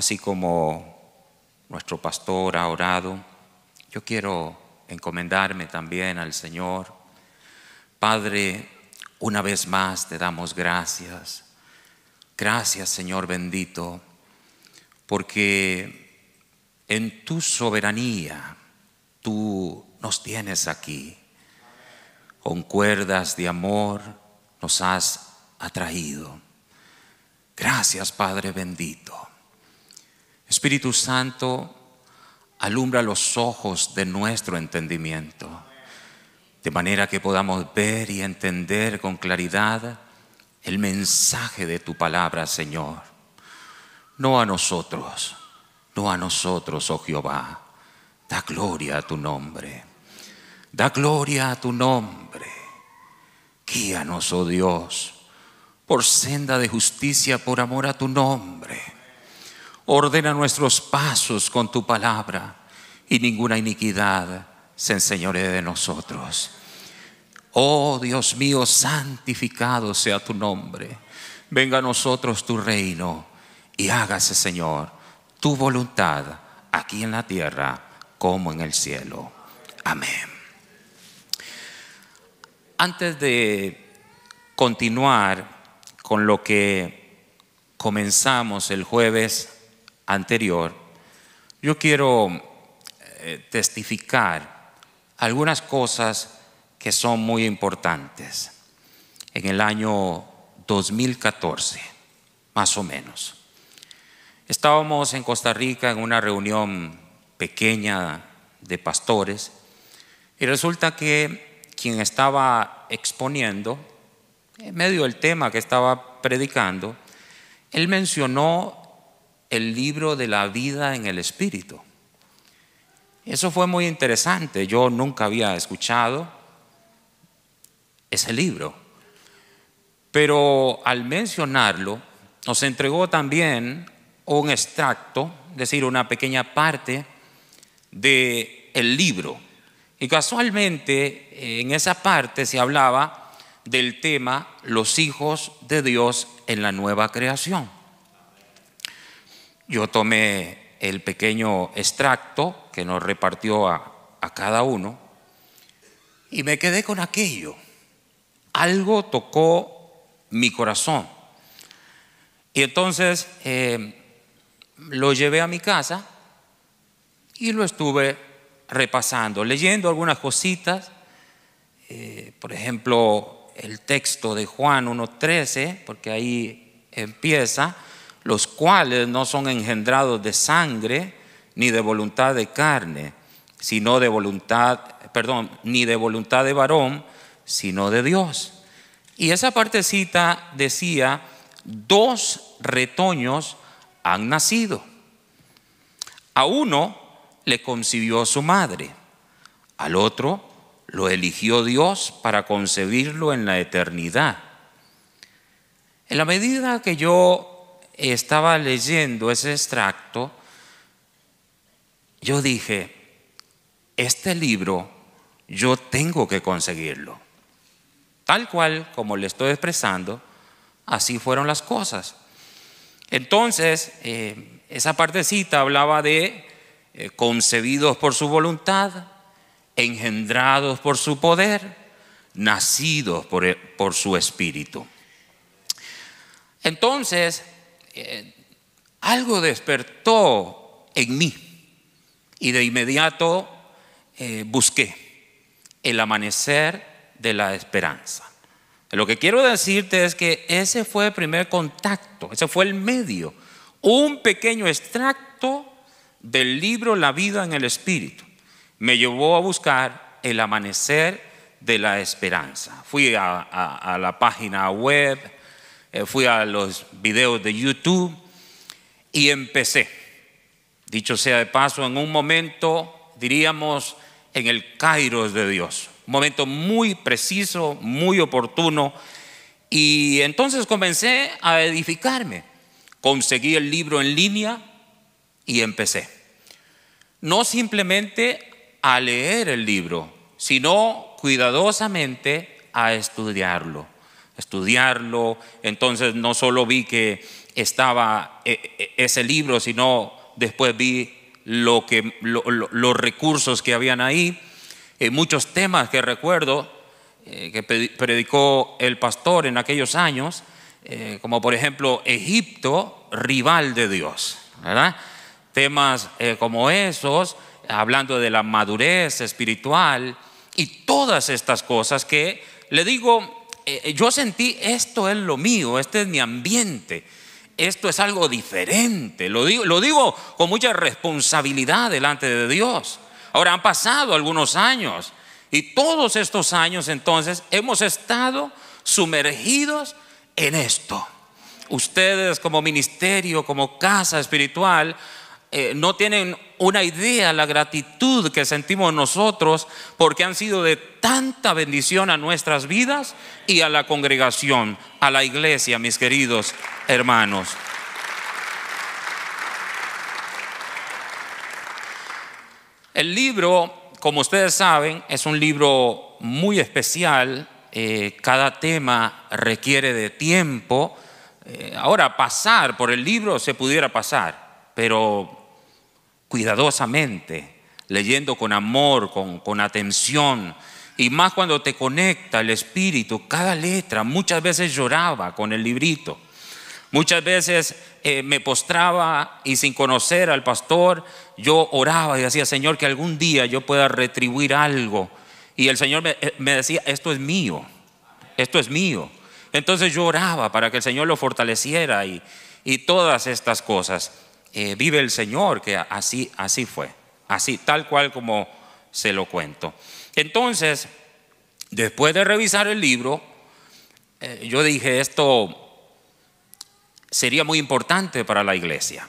así como nuestro pastor ha orado, yo quiero encomendarme también al Señor. Padre, una vez más te damos gracias. Gracias, Señor bendito, porque en tu soberanía tú nos tienes aquí. Con cuerdas de amor nos has atraído. Gracias, Padre bendito. Espíritu Santo, alumbra los ojos de nuestro entendimiento, de manera que podamos ver y entender con claridad el mensaje de tu palabra, Señor. No a nosotros, no a nosotros, oh Jehová. Da gloria a tu nombre. Da gloria a tu nombre. Guíanos, oh Dios, por senda de justicia, por amor a tu nombre ordena nuestros pasos con tu palabra y ninguna iniquidad se enseñore de nosotros. Oh Dios mío, santificado sea tu nombre. Venga a nosotros tu reino y hágase, Señor, tu voluntad aquí en la tierra como en el cielo. Amén. Antes de continuar con lo que comenzamos el jueves anterior, yo quiero eh, testificar algunas cosas que son muy importantes. En el año 2014, más o menos, estábamos en Costa Rica en una reunión pequeña de pastores y resulta que quien estaba exponiendo, en medio del tema que estaba predicando, él mencionó el libro de la vida en el Espíritu. Eso fue muy interesante. Yo nunca había escuchado ese libro. Pero al mencionarlo, nos entregó también un extracto, es decir, una pequeña parte del el libro. Y casualmente en esa parte se hablaba del tema los hijos de Dios en la nueva creación. Yo tomé el pequeño extracto que nos repartió a, cada uno y me quedé con aquello. Algo tocó mi corazón. Y entonces eh, lo llevé a mi casa y lo estuve repasando, leyendo algunas cositas, eh, por ejemplo, el texto de Juan 1.13, porque ahí empieza, los cuales no son engendrados de sangre ni de voluntad de carne, sino de voluntad, perdón, ni de voluntad de varón, sino de Dios. Y esa partecita decía, dos retoños han nacido. A uno le concibió su madre, al otro lo eligió Dios para concebirlo en la eternidad. En la medida que yo estaba leyendo ese extracto, yo dije, este libro yo tengo que conseguirlo. Tal cual como le estoy expresando, así fueron las cosas. Entonces, eh, esa partecita hablaba de eh, concebidos por su voluntad, engendrados por su poder, nacidos por, por su espíritu. Entonces, eh, algo despertó en mí y de inmediato eh, busqué el amanecer de la esperanza. Lo que quiero decirte es que ese fue el primer contacto, ese fue el medio, un pequeño extracto del libro La vida en el Espíritu. Me llevó a buscar el amanecer de la esperanza. Fui a la página web, eh, fui a los videos de YouTube y empecé. Dicho sea de paso, en un momento, diríamos, en el Kairos de Dios. Un momento muy preciso, muy oportuno. Y entonces comencé a edificarme. Conseguí el libro en línea y empecé. No simplemente a leer el libro, sino cuidadosamente a estudiarlo estudiarlo. Entonces no solo vi que estaba eh, eh, ese libro, sino después vi lo que, los recursos que habían ahí, eh, muchos temas que recuerdo eh, que predicó el pastor en aquellos años, como por ejemplo Egipto, rival de Dios, ¿verdad? Temas como esos, hablando de la madurez espiritual y todas estas cosas que, le digo, eh, eh, yo sentí, esto es lo mío, este es mi ambiente, esto es algo diferente. Lo digo, lo digo con mucha responsabilidad delante de Dios. Ahora han pasado algunos años y todos estos años entonces hemos estado sumergidos en esto. Ustedes como ministerio, como casa espiritual, eh, no tienen una idea la gratitud que sentimos nosotros porque han sido de tanta bendición a nuestras vidas y a la congregación, a la iglesia, mis queridos hermanos. El libro, como ustedes saben, es un libro muy especial. Eh, cada tema requiere de tiempo. Eh, ahora, pasar por el libro se pudiera pasar, pero cuidadosamente, leyendo con amor, con, atención, y más cuando te conecta el espíritu, cada letra, muchas veces lloraba con el librito. Muchas veces eh, me postraba y sin conocer al pastor, yo oraba y decía, Señor, que algún día yo pueda retribuir algo. Y el Señor me, eh, decía, esto es mío, esto es mío. Entonces yo oraba para que el Señor lo fortaleciera y, y todas estas cosas. Eh, vive el Señor, que así, así fue, así, tal cual como se lo cuento. Entonces, después de revisar el libro, eh, yo dije, esto sería muy importante para la iglesia.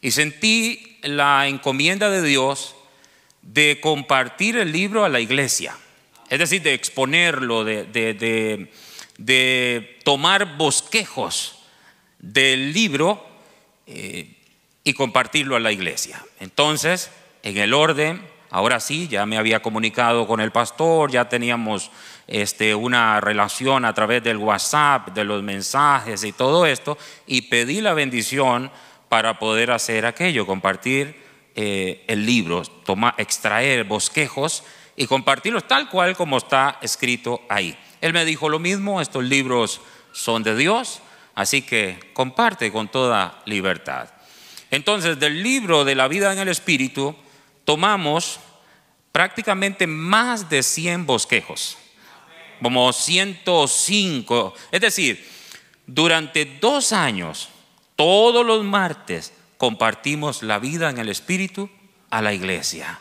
Y sentí la encomienda de Dios de compartir el libro a la iglesia, es decir, de exponerlo, de, de, tomar bosquejos del libro. Eh, y compartirlo a la iglesia. Entonces, en el orden, ahora sí, ya me había comunicado con el pastor, ya teníamos este, una relación a través del WhatsApp, de los mensajes y todo esto, y pedí la bendición para poder hacer aquello, compartir eh, el libro, extraer bosquejos y compartirlos tal cual como está escrito ahí. Él me dijo lo mismo, estos libros son de Dios, así que comparte con toda libertad. Entonces, del libro de la vida en el Espíritu, tomamos prácticamente más de 100 bosquejos, como 105. Es decir, durante dos años, todos los martes, compartimos la vida en el Espíritu a la iglesia.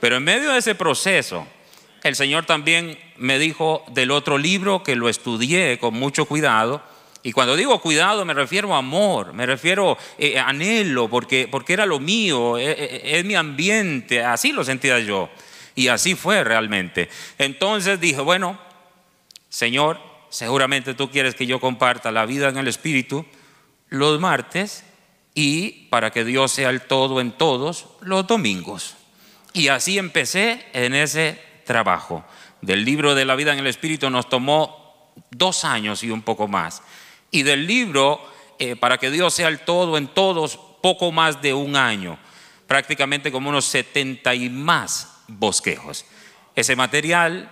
Pero en medio de ese proceso, el Señor también me dijo del otro libro que lo estudié con mucho cuidado, y cuando digo cuidado me refiero a amor, me refiero a eh, eh, anhelo, porque, porque era lo mío, eh, es mi ambiente, así lo sentía yo. Y así fue realmente. Entonces dije, bueno, Señor, seguramente tú quieres que yo comparta la vida en el Espíritu los martes y para que Dios sea el todo en todos los domingos. Y así empecé en ese trabajo. Del libro de la vida en el Espíritu nos tomó dos años y un poco más y del libro eh, Para que Dios sea el todo en todos, poco más de un año, prácticamente como unos 70 y más bosquejos. Ese material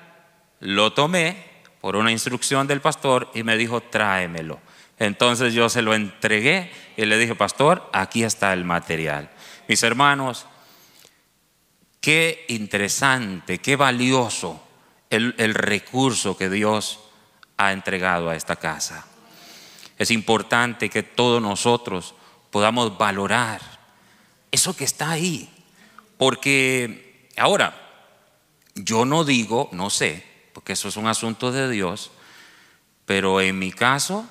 lo tomé por una instrucción del pastor y me dijo, tráemelo. Entonces yo se lo entregué y le dije, pastor, aquí está el material. Mis hermanos, qué interesante, qué valioso el recurso que Dios ha entregado a esta casa. Es importante que todos nosotros podamos valorar eso que está ahí. Porque ahora, yo no digo, no sé, porque eso es un asunto de Dios, pero en mi caso,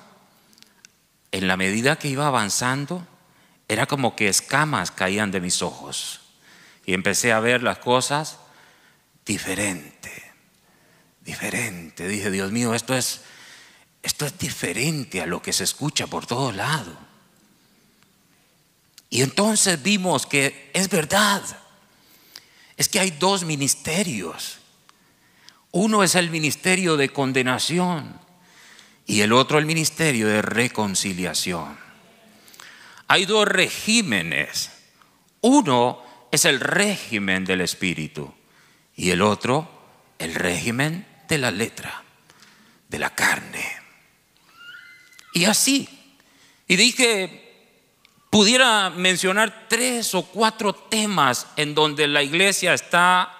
en la medida que iba avanzando, era como que escamas caían de mis ojos. Y empecé a ver las cosas diferente, diferente. Dije, Dios mío, esto es esto es diferente a lo que se escucha por todo lado. Y entonces vimos que es verdad. Es que hay dos ministerios. Uno es el ministerio de condenación y el otro el ministerio de reconciliación. Hay dos regímenes. Uno es el régimen del espíritu y el otro el régimen de la letra, de la carne. Y así. Y dije, pudiera mencionar tres o cuatro temas en donde la iglesia está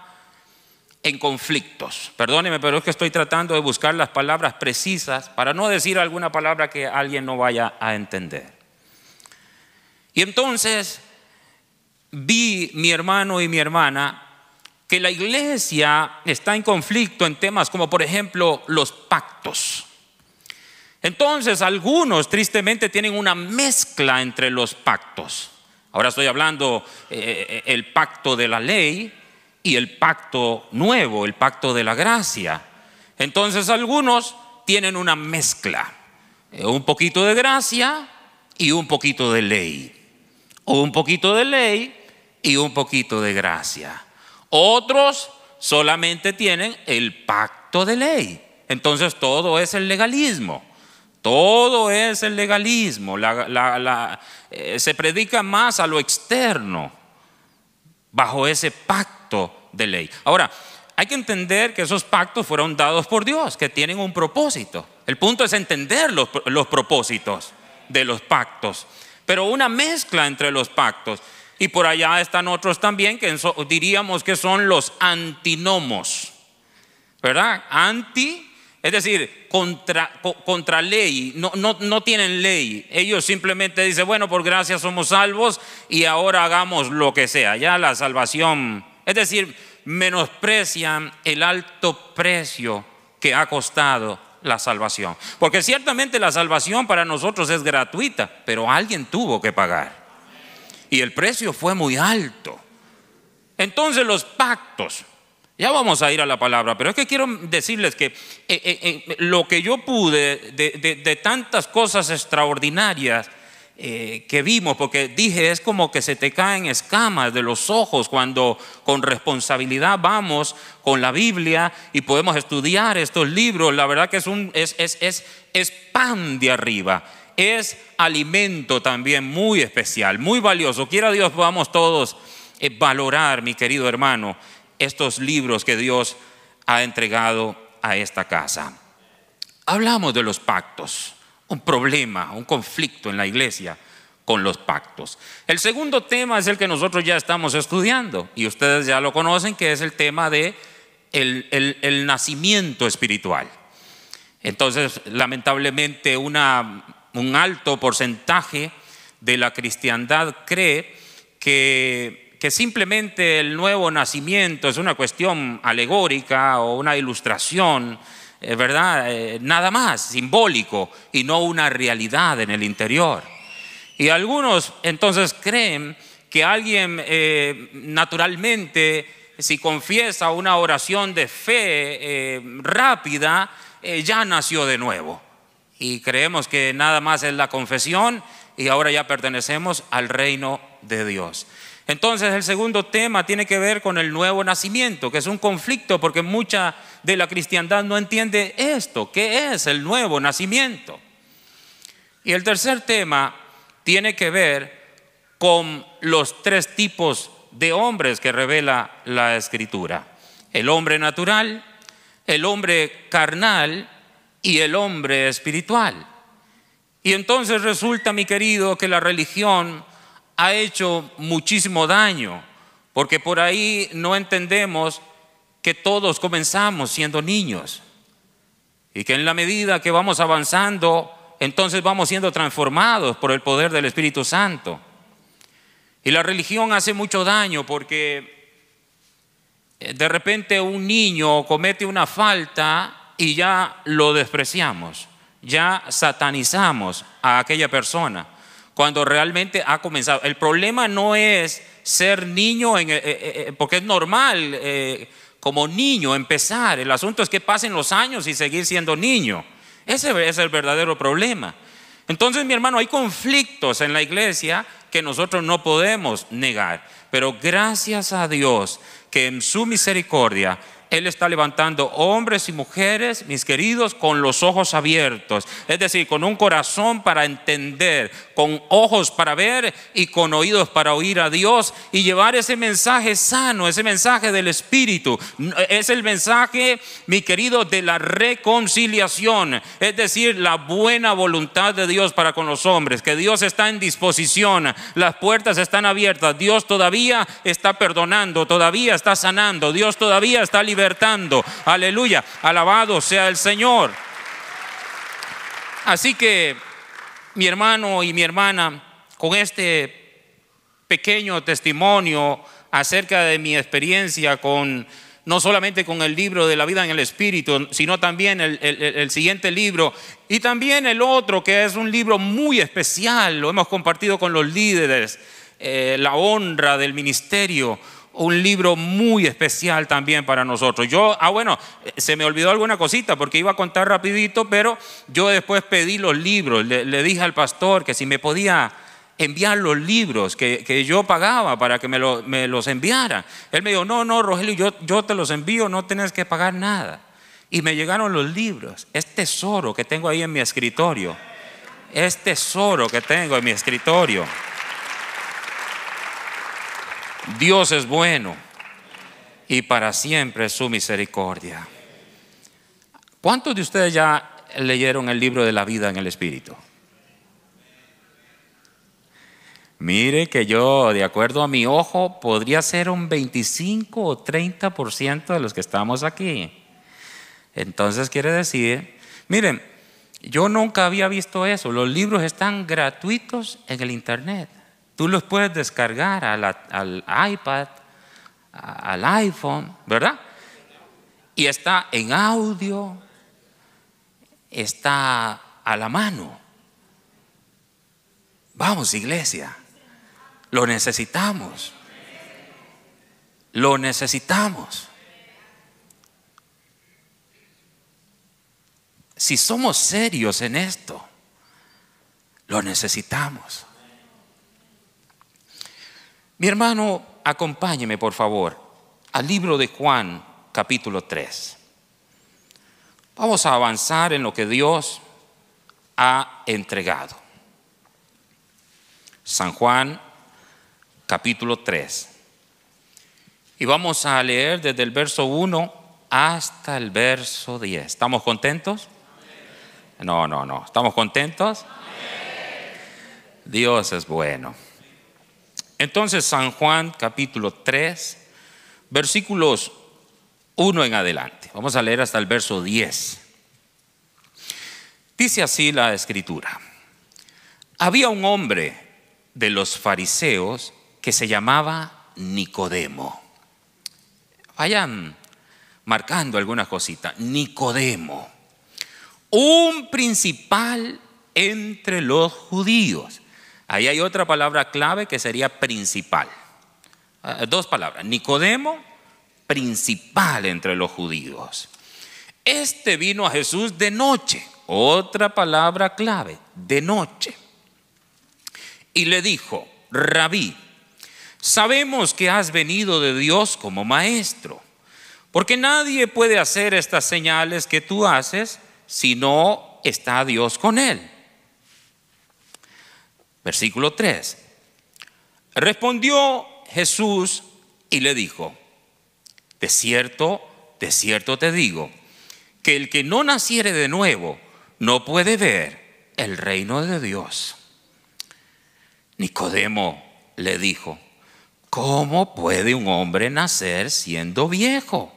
en conflictos. Perdóneme, pero es que estoy tratando de buscar las palabras precisas para no decir alguna palabra que alguien no vaya a entender. Y entonces vi mi hermano y mi hermana que la iglesia está en conflicto en temas como por ejemplo los pactos. Entonces algunos tristemente tienen una mezcla entre los pactos. Ahora estoy hablando del eh, eh, el pacto de la ley y el pacto nuevo, el pacto de la gracia. Entonces algunos tienen una mezcla, eh, un poquito de gracia y un poquito de ley, o un poquito de ley y un poquito de gracia. Otros solamente tienen el pacto de ley. Entonces todo es el legalismo. Todo es el legalismo, eh, se predica más a lo externo bajo ese pacto de ley. Ahora, hay que entender que esos pactos fueron dados por Dios, que tienen un propósito. El punto es entender los, los propósitos de los pactos, pero una mezcla entre los pactos. Y por allá están otros también que diríamos que son los antinomos, ¿verdad? Anti es decir, contra, contra ley, no, no, no tienen ley. Ellos simplemente dicen, bueno, por gracia somos salvos y ahora hagamos lo que sea, ya la salvación. Es decir, menosprecian el alto precio que ha costado la salvación. Porque ciertamente la salvación para nosotros es gratuita, pero alguien tuvo que pagar. Y el precio fue muy alto. Entonces los pactos, ya vamos a ir a la palabra, pero es que quiero decirles que eh, eh, eh, lo que yo pude de, tantas cosas extraordinarias que vimos, porque dije, es como que se te caen escamas de los ojos cuando con responsabilidad vamos con la Biblia y podemos estudiar estos libros. La verdad que es, un, es, es, es pan de arriba es alimento también muy especial, muy valioso. Quiera Dios podamos todos valorar, mi querido hermano, estos libros que Dios ha entregado a esta casa. Hablamos de los pactos, un problema, un conflicto en la iglesia con los pactos. El segundo tema es el que nosotros ya estamos estudiando y ustedes ya lo conocen, que es el tema de el, nacimiento espiritual. Entonces, lamentablemente, una, un alto porcentaje de la cristiandad cree que que simplemente el nuevo nacimiento es una cuestión alegórica o una ilustración, eh, ¿verdad? Eh, nada más, simbólico, y no una realidad en el interior. Y algunos entonces creen que alguien eh, naturalmente, si confiesa una oración de fe rápida, ya nació de nuevo. Y creemos que nada más es la confesión y ahora ya pertenecemos al reino de Dios. Entonces el segundo tema tiene que ver con el nuevo nacimiento, que es un conflicto porque mucha de la cristiandad no entiende esto, qué es el nuevo nacimiento. Y el tercer tema tiene que ver con los tres tipos de hombres que revela la escritura. El hombre natural, el hombre carnal y el hombre espiritual. Y entonces resulta, mi querido, que la religión ha hecho muchísimo daño, porque por ahí no entendemos que todos comenzamos siendo niños y que en la medida que vamos avanzando, entonces vamos siendo transformados por el poder del Espíritu Santo. Y la religión hace mucho daño porque eh, de repente un niño comete una falta y ya lo despreciamos, ya satanizamos a aquella persona cuando realmente ha comenzado. El problema no es ser niño, eh, eh, eh, porque es normal como niño empezar. El asunto es que pasen los años y seguir siendo niño. Ese es el verdadero problema. Entonces, mi hermano, hay conflictos en la iglesia que nosotros no podemos negar. Pero gracias a Dios que en su misericordia él está levantando hombres y mujeres, mis queridos, con los ojos abiertos. Es decir, con un corazón para entender, con ojos para ver y con oídos para oír a Dios y llevar ese mensaje sano, ese mensaje del Espíritu. Es el mensaje, mi querido, de la reconciliación. Es decir, la buena voluntad de Dios para con los hombres, que Dios está en disposición, las puertas están abiertas, Dios todavía está perdonando, todavía está sanando, Dios todavía está liberando Aleluya, alabado sea el Señor. Así que mi hermano y mi hermana, con este pequeño testimonio acerca de mi experiencia con no solamente con el libro de la vida en el Espíritu, sino también el, siguiente libro y también el otro que es un libro muy especial, lo hemos compartido con los líderes, eh, La honra del ministerio, un libro muy especial también para nosotros. Yo, ah bueno, se me olvidó alguna cosita porque iba a contar rapidito, pero yo después pedí los libros, le, dije al pastor que si me podía enviar los libros que, yo pagaba para que me, los enviara. Él me dijo, no, no, Rogelio, yo, yo te los envío, no tienes que pagar nada. Y me llegaron los libros, es tesoro que tengo ahí en mi escritorio, es tesoro que tengo en mi escritorio. Dios es bueno y para siempre su misericordia. ¿Cuántos de ustedes ya leyeron el libro de la vida en el Espíritu? Mire que yo, de acuerdo a mi ojo, podría ser un 25 o 30% de los que estamos aquí. Entonces quiere decir, miren, yo nunca había visto eso. Los libros están gratuitos en el Internet. Tú los puedes descargar al, al iPad, al iPhone, ¿verdad? Y está en audio, está a la mano. Vamos, iglesia, lo necesitamos. Lo necesitamos. Si somos serios en esto, lo necesitamos. Mi hermano, acompáñeme por favor al libro de Juan capítulo 3. Vamos a avanzar en lo que Dios ha entregado. San Juan capítulo 3. Y vamos a leer desde el verso 1 hasta el verso 10. ¿Estamos contentos? No, no, no. ¿Estamos contentos? Dios es bueno. Entonces San Juan capítulo 3, versículos 1 en adelante. Vamos a leer hasta el verso 10. Dice así la escritura. Había un hombre de los fariseos que se llamaba Nicodemo. Vayan marcando alguna cosita, Nicodemo, un principal entre los judíos. Ahí hay otra palabra clave que sería principal. Eh, dos palabras. Nicodemo, principal entre los judíos. Este vino a Jesús de noche. Otra palabra clave, de noche. Y le dijo, rabí, sabemos que has venido de Dios como maestro, porque nadie puede hacer estas señales que tú haces si no está Dios con él. Versículo 3. Respondió Jesús y le dijo, de cierto, de cierto te digo, que el que no naciere de nuevo no puede ver el reino de Dios. Nicodemo le dijo, ¿cómo puede un hombre nacer siendo viejo?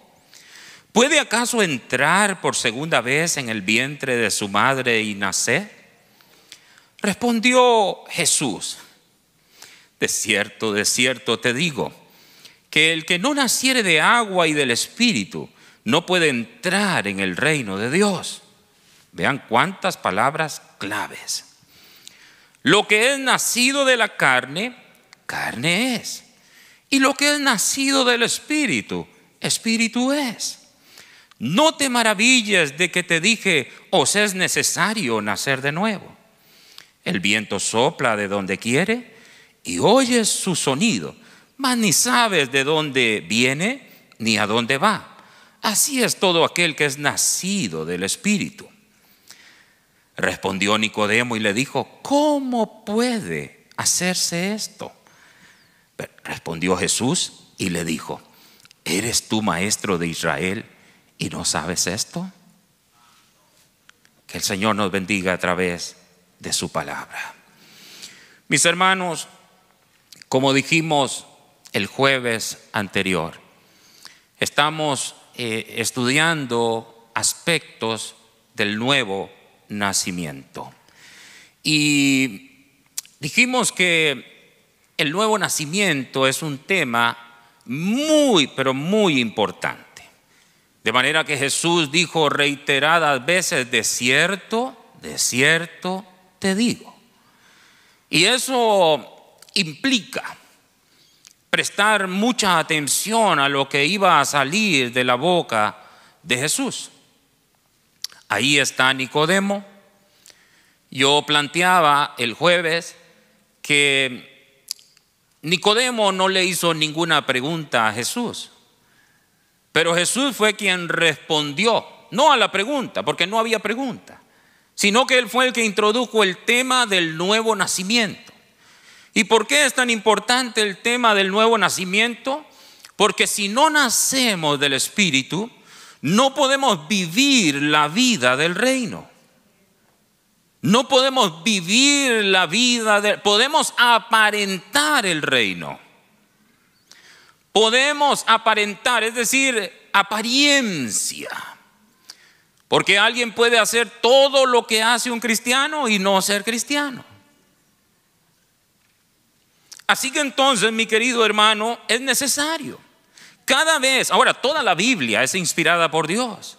¿Puede acaso entrar por segunda vez en el vientre de su madre y nacer? Respondió Jesús, de cierto, de cierto te digo, que el que no naciere de agua y del Espíritu no puede entrar en el reino de Dios. Vean cuántas palabras claves. Lo que es nacido de la carne, carne es. Y lo que es nacido del Espíritu, Espíritu es. No te maravilles de que te dije, os es necesario nacer de nuevo. El viento sopla de donde quiere y oyes su sonido, mas ni sabes de dónde viene ni a dónde va. Así es todo aquel que es nacido del Espíritu. Respondió Nicodemo y le dijo, ¿cómo puede hacerse esto? Respondió Jesús y le dijo, ¿eres tú maestro de Israel y no sabes esto? Que el Señor nos bendiga a través de su palabra. Mis hermanos, como dijimos el jueves anterior, estamos eh, estudiando aspectos del nuevo nacimiento. Y dijimos que el nuevo nacimiento es un tema muy, pero muy importante. De manera que Jesús dijo reiteradas veces, de cierto, de cierto, digo. Y eso implica prestar mucha atención a lo que iba a salir de la boca de Jesús. Ahí está Nicodemo. Yo planteaba el jueves que Nicodemo no le hizo ninguna pregunta a Jesús, pero Jesús fue quien respondió, no a la pregunta, porque no había pregunta, sino que él fue el que introdujo el tema del nuevo nacimiento. ¿Y por qué es tan importante el tema del nuevo nacimiento? Porque si no nacemos del Espíritu, no podemos vivir la vida del reino. No podemos vivir la vida del... Podemos aparentar el reino. Podemos aparentar, es decir, apariencia porque alguien puede hacer todo lo que hace un cristiano y no ser cristiano. Así que entonces, mi querido hermano, es necesario. Cada vez, ahora toda la Biblia es inspirada por Dios.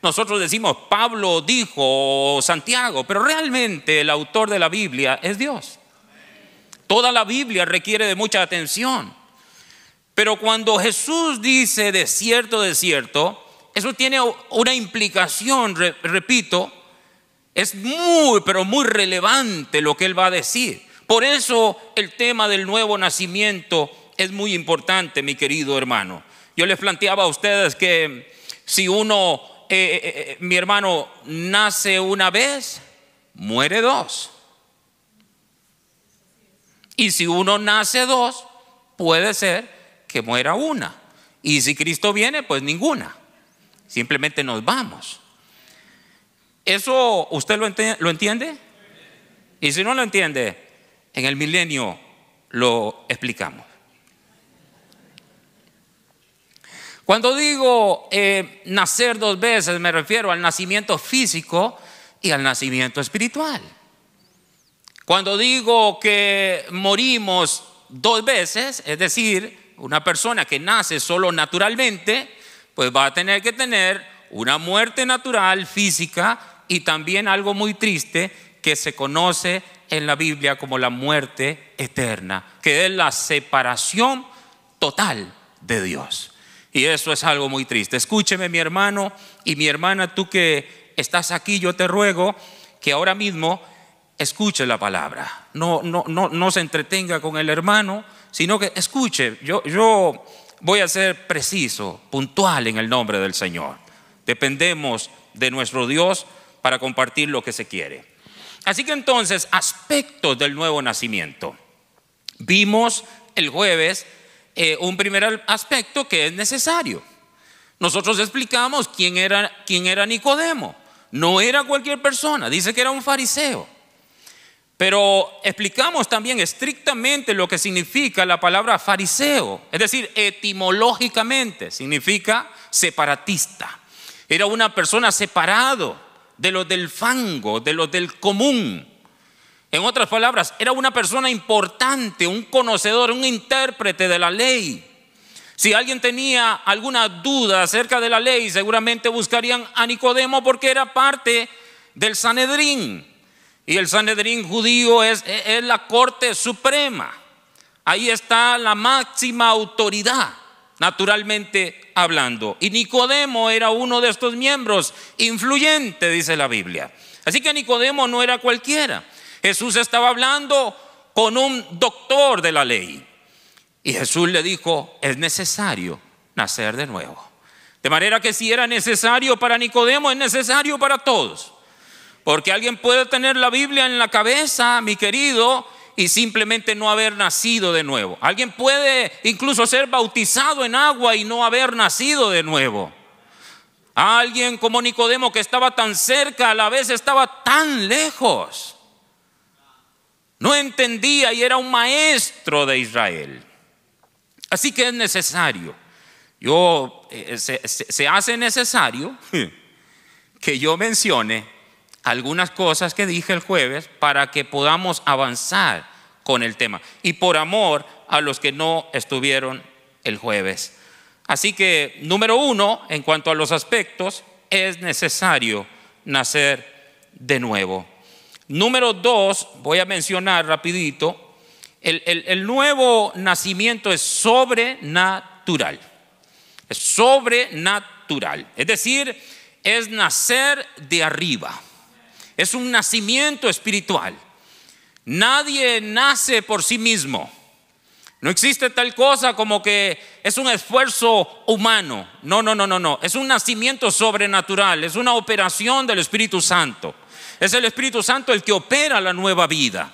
Nosotros decimos, Pablo dijo, Santiago, pero realmente el autor de la Biblia es Dios. Toda la Biblia requiere de mucha atención. Pero cuando Jesús dice de cierto, de cierto, eso tiene una implicación, repito, es muy, pero muy relevante lo que él va a decir. Por eso el tema del nuevo nacimiento es muy importante, mi querido hermano. Yo les planteaba a ustedes que si uno, eh, eh, eh, mi hermano, nace una vez, muere dos. Y si uno nace dos, puede ser que muera una. Y si Cristo viene, pues ninguna. Simplemente nos vamos. ¿Eso usted lo, entiende? Y si no lo entiende, en el milenio lo explicamos. Cuando digo eh, nacer dos veces, me refiero al nacimiento físico y al nacimiento espiritual. Cuando digo que morimos dos veces, es decir, una persona que nace solo naturalmente pues va a tener que tener una muerte natural, física, y también algo muy triste que se conoce en la Biblia como la muerte eterna, que es la separación total de Dios. Y eso es algo muy triste. Escúcheme mi hermano y mi hermana, tú que estás aquí, yo te ruego que ahora mismo escuche la palabra. No, no, no, no se entretenga con el hermano, sino que escuche. Yo, yo voy a ser preciso, puntual en el nombre del Señor. Dependemos de nuestro Dios para compartir lo que se quiere. Así que entonces, aspectos del nuevo nacimiento. Vimos el jueves eh, un primer aspecto que es necesario. Nosotros explicamos quién era, quién era Nicodemo. No era cualquier persona, dice que era un fariseo. Pero explicamos también estrictamente lo que significa la palabra fariseo. Es decir, etimológicamente significa separatista. Era una persona separado de los del fango, de los del común. En otras palabras, era una persona importante, un conocedor, un intérprete de la ley. Si alguien tenía alguna duda acerca de la ley, seguramente buscarían a Nicodemo porque era parte del Sanedrín. Y el Sanedrín judío es, es la corte suprema. Ahí está la máxima autoridad, naturalmente hablando. Y Nicodemo era uno de estos miembros, influyente, dice la Biblia. Así que Nicodemo no era cualquiera. Jesús estaba hablando con un doctor de la ley. Y Jesús le dijo, es necesario nacer de nuevo. De manera que si era necesario para Nicodemo, es necesario para todos. Porque alguien puede tener la Biblia en la cabeza, mi querido, y simplemente no haber nacido de nuevo. Alguien puede incluso ser bautizado en agua y no haber nacido de nuevo. Alguien como Nicodemo que estaba tan cerca, a la vez estaba tan lejos. No entendía y era un maestro de Israel. Así que es necesario. Yo, eh, eh, se hace necesario que yo mencione algunas cosas que dije el jueves para que podamos avanzar con el tema. Y por amor a los que no estuvieron el jueves. Así que, número uno, en cuanto a los aspectos, es necesario nacer de nuevo. Número dos, voy a mencionar rapidito, el, el nuevo nacimiento es sobrenatural. Es sobrenatural. Es decir, es nacer de arriba es un nacimiento espiritual. Nadie nace por sí mismo. No existe tal cosa como que es un esfuerzo humano. No, no, no, no, no. Es un nacimiento sobrenatural, es una operación del Espíritu Santo. Es el Espíritu Santo el que opera la nueva vida.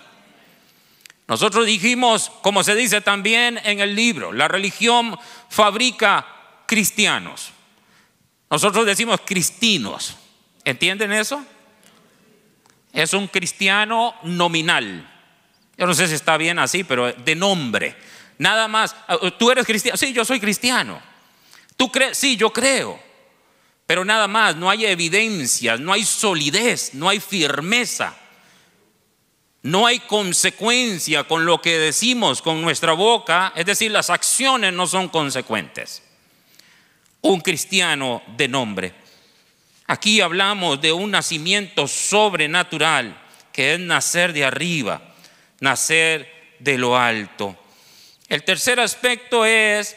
Nosotros dijimos, como se dice también en el libro, la religión fabrica cristianos. Nosotros decimos cristinos. ¿Entienden eso? es un cristiano nominal. Yo no sé si está bien así, pero de nombre. Nada más. Tú eres cristiano. Sí, yo soy cristiano. Tú crees. Sí, yo creo. Pero nada más. No hay evidencia, No hay solidez. No hay firmeza. No hay consecuencia con lo que decimos con nuestra boca. Es decir, las acciones no son consecuentes. Un cristiano de nombre. Aquí hablamos de un nacimiento sobrenatural, que es nacer de arriba, nacer de lo alto. El tercer aspecto es,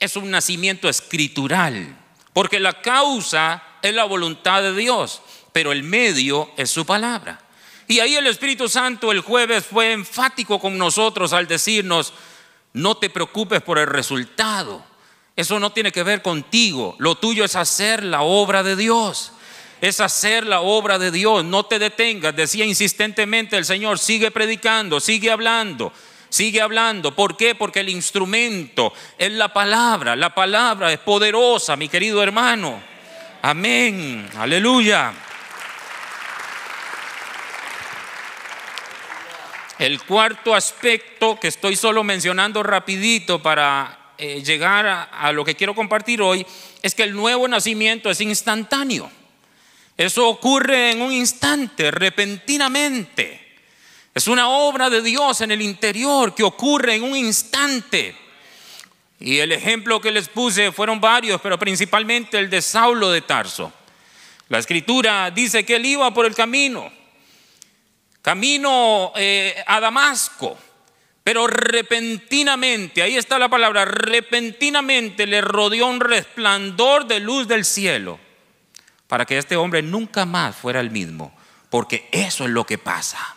es un nacimiento escritural, porque la causa es la voluntad de Dios, pero el medio es su palabra. Y ahí el Espíritu Santo el jueves fue enfático con nosotros al decirnos, no te preocupes por el resultado, eso no tiene que ver contigo. Lo tuyo es hacer la obra de Dios. Es hacer la obra de Dios. No te detengas. Decía insistentemente el Señor, sigue predicando, sigue hablando. Sigue hablando. ¿Por qué? Porque el instrumento es la palabra. La palabra es poderosa, mi querido hermano. Amén. Aleluya. El cuarto aspecto que estoy solo mencionando rapidito para eh, llegar a, lo que quiero compartir hoy es que el nuevo nacimiento es instantáneo. Eso ocurre en un instante, repentinamente. Es una obra de Dios en el interior que ocurre en un instante. Y el ejemplo que les puse fueron varios, pero principalmente el de Saulo de Tarso. La escritura dice que él iba por el camino, camino eh, a Damasco. Pero repentinamente, ahí está la palabra, repentinamente le rodeó un resplandor de luz del cielo para que este hombre nunca más fuera el mismo, porque eso es lo que pasa.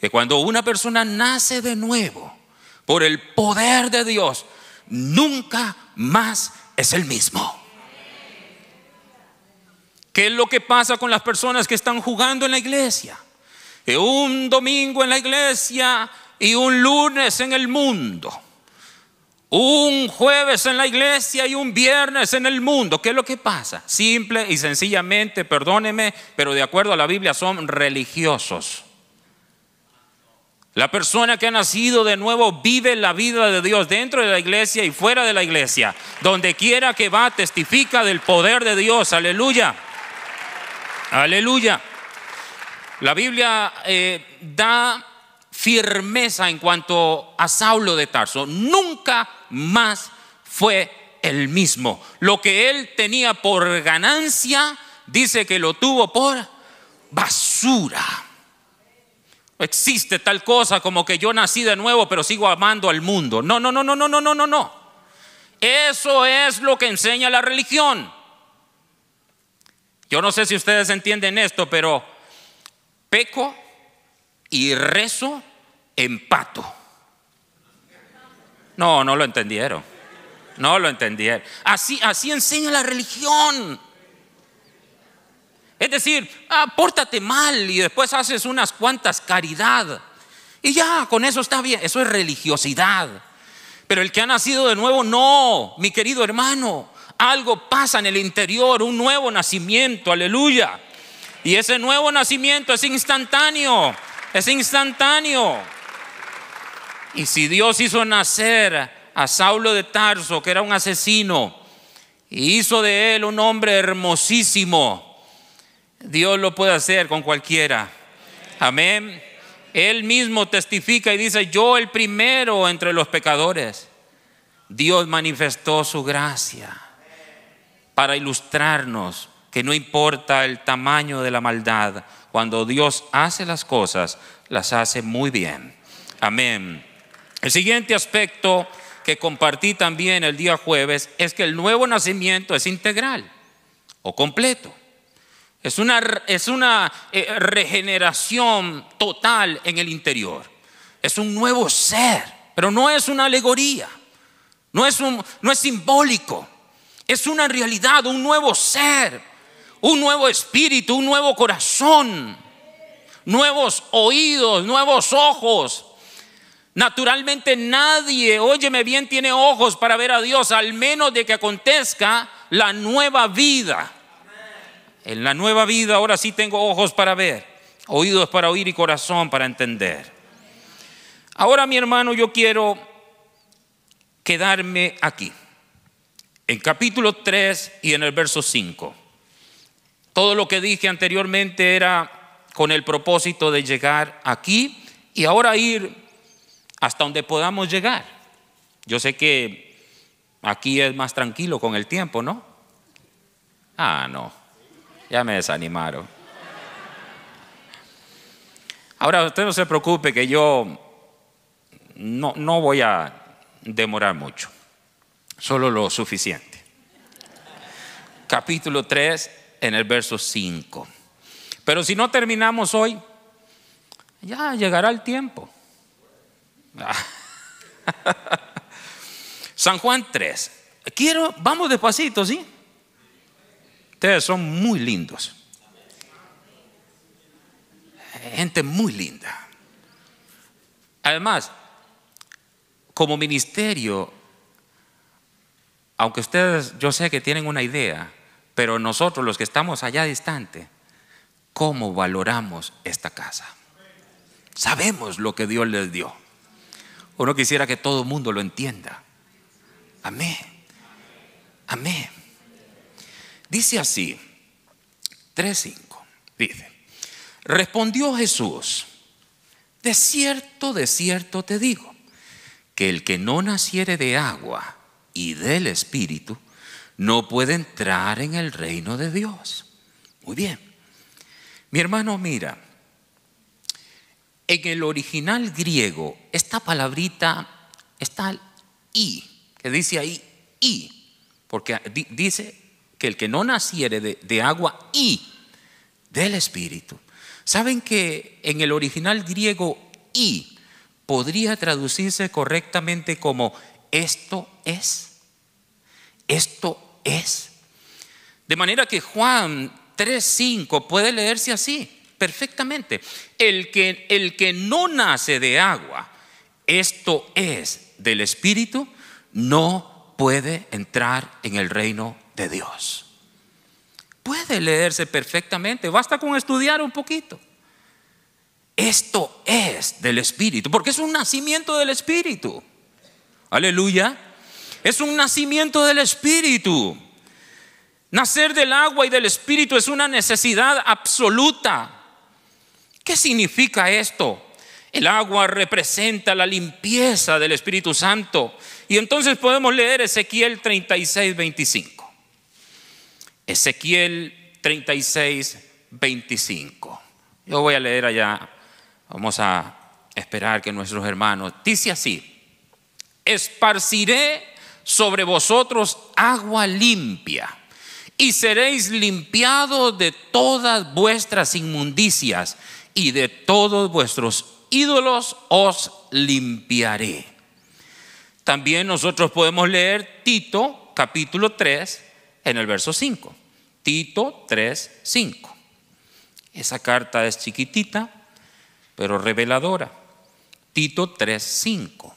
Que cuando una persona nace de nuevo por el poder de Dios, nunca más es el mismo. ¿Qué es lo que pasa con las personas que están jugando en la iglesia? Que un domingo en la iglesia y un lunes en el mundo. Un jueves en la iglesia y un viernes en el mundo. ¿Qué es lo que pasa? Simple y sencillamente, perdóneme, pero de acuerdo a la Biblia son religiosos. La persona que ha nacido de nuevo vive la vida de Dios dentro de la iglesia y fuera de la iglesia. Donde quiera que va, testifica del poder de Dios. Aleluya. Aleluya. La Biblia eh, da firmeza en cuanto a Saulo de Tarso. Nunca más fue el mismo. Lo que él tenía por ganancia, dice que lo tuvo por basura. Existe tal cosa como que yo nací de nuevo, pero sigo amando al mundo. No, no, no, no, no, no, no, no, no. Eso es lo que enseña la religión. Yo no sé si ustedes entienden esto, pero peco y rezo empato. No, no lo entendieron. No lo entendieron. Así, así enseña la religión. Es decir, apórtate ah, mal y después haces unas cuantas caridad. Y ya, con eso está bien. Eso es religiosidad. Pero el que ha nacido de nuevo, no, mi querido hermano. Algo pasa en el interior, un nuevo nacimiento, aleluya. Y ese nuevo nacimiento es instantáneo. Es instantáneo. Y si Dios hizo nacer a Saulo de Tarso, que era un asesino, y hizo de él un hombre hermosísimo, Dios lo puede hacer con cualquiera. Amén. Él mismo testifica y dice, yo el primero entre los pecadores. Dios manifestó su gracia para ilustrarnos que no importa el tamaño de la maldad, cuando Dios hace las cosas, las hace muy bien. Amén. El siguiente aspecto que compartí también el día jueves es que el nuevo nacimiento es integral o completo. Es una, es una eh, regeneración total en el interior. Es un nuevo ser, pero no es una alegoría, no es, un, no es simbólico, es una realidad, un nuevo ser un nuevo espíritu, un nuevo corazón, nuevos oídos, nuevos ojos. Naturalmente nadie, óyeme bien, tiene ojos para ver a Dios, al menos de que acontezca la nueva vida. En la nueva vida ahora sí tengo ojos para ver, oídos para oír y corazón para entender. Ahora mi hermano, yo quiero quedarme aquí, en capítulo 3 y en el verso 5. Todo lo que dije anteriormente era con el propósito de llegar aquí y ahora ir hasta donde podamos llegar. Yo sé que aquí es más tranquilo con el tiempo, ¿no? Ah, no. Ya me desanimaron. Ahora usted no se preocupe que yo no, voy a demorar mucho, solo lo suficiente. Capítulo 3, en el verso 5. Pero si no terminamos hoy, ya llegará el tiempo. San Juan 3. Quiero, vamos despacito, ¿sí? Ustedes son muy lindos. Gente muy linda. Además, como ministerio, aunque ustedes, yo sé que tienen una idea, pero nosotros, los que estamos allá distante, ¿cómo valoramos esta casa? Sabemos lo que Dios les dio. Uno quisiera que todo el mundo lo entienda. Amén. Amén. Dice así, 3.5, dice, respondió Jesús, de cierto, de cierto te digo, que el que no naciere de agua y del Espíritu, no puede entrar en el reino de Dios. Muy bien. Mi hermano, mira, en el original griego, esta palabrita está y, que dice ahí y, porque dice que el que no naciere de, agua y del Espíritu. ¿Saben que en el original griego y podría traducirse correctamente como esto es? Esto es. De manera que Juan 3.5 puede leerse así perfectamente. El que, el que no nace de agua, esto es del Espíritu, no puede entrar en el reino de Dios. Puede leerse perfectamente, basta con estudiar un poquito. Esto es del Espíritu, porque es un nacimiento del Espíritu. Aleluya es un nacimiento del Espíritu. Nacer del agua y del Espíritu es una necesidad absoluta. ¿Qué significa esto? El agua representa la limpieza del Espíritu Santo. Y entonces podemos leer Ezequiel 36, 25. Ezequiel 36, 25. Yo voy a leer allá. Vamos a esperar que nuestros hermanos. Dice así. Esparciré sobre vosotros agua limpia y seréis limpiados de todas vuestras inmundicias y de todos vuestros ídolos os limpiaré. También nosotros podemos leer Tito capítulo 3 en el verso 5. Tito 3, 5. Esa carta es chiquitita, pero reveladora. Tito 3, 5.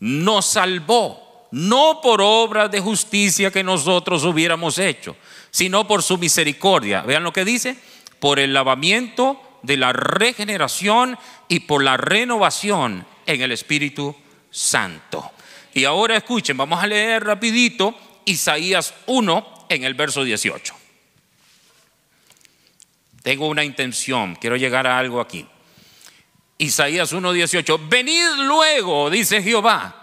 Nos salvó no por obras de justicia que nosotros hubiéramos hecho, sino por su misericordia. Vean lo que dice, por el lavamiento de la regeneración y por la renovación en el Espíritu Santo. Y ahora escuchen, vamos a leer rapidito Isaías 1 en el verso 18. Tengo una intención, quiero llegar a algo aquí. Isaías 1:18, venid luego, dice Jehová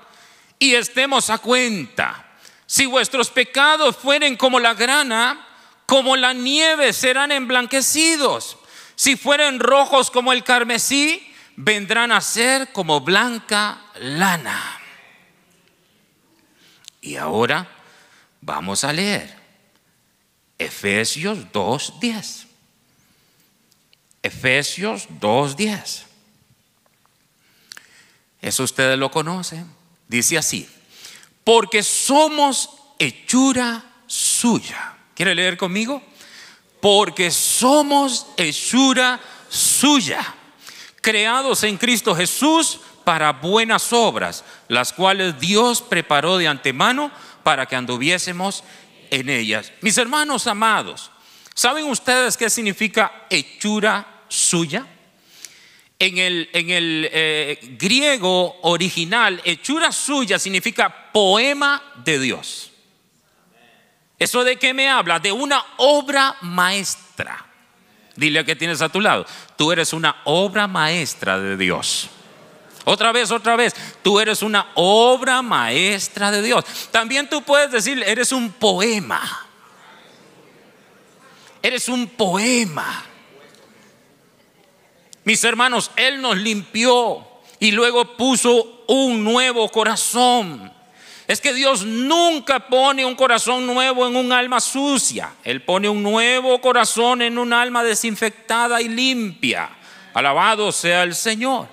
y estemos a cuenta. Si vuestros pecados fueren como la grana, como la nieve serán emblanquecidos. Si fueren rojos como el carmesí, vendrán a ser como blanca lana. Y ahora vamos a leer Efesios 2.10. Efesios 2.10. Eso ustedes lo conocen. Dice así, porque somos hechura suya. ¿Quiere leer conmigo? Porque somos hechura suya, creados en Cristo Jesús para buenas obras, las cuales Dios preparó de antemano para que anduviésemos en ellas. Mis hermanos amados, ¿saben ustedes qué significa hechura suya? en el, en el eh, griego original, hechura suya significa poema de Dios. ¿Eso de qué me habla? De una obra maestra. Dile a que tienes a tu lado. Tú eres una obra maestra de Dios. Otra vez, otra vez. Tú eres una obra maestra de Dios. También tú puedes decir, eres un poema. Eres un poema. Mis hermanos, Él nos limpió y luego puso un nuevo corazón. Es que Dios nunca pone un corazón nuevo en un alma sucia. Él pone un nuevo corazón en un alma desinfectada y limpia. Alabado sea el Señor.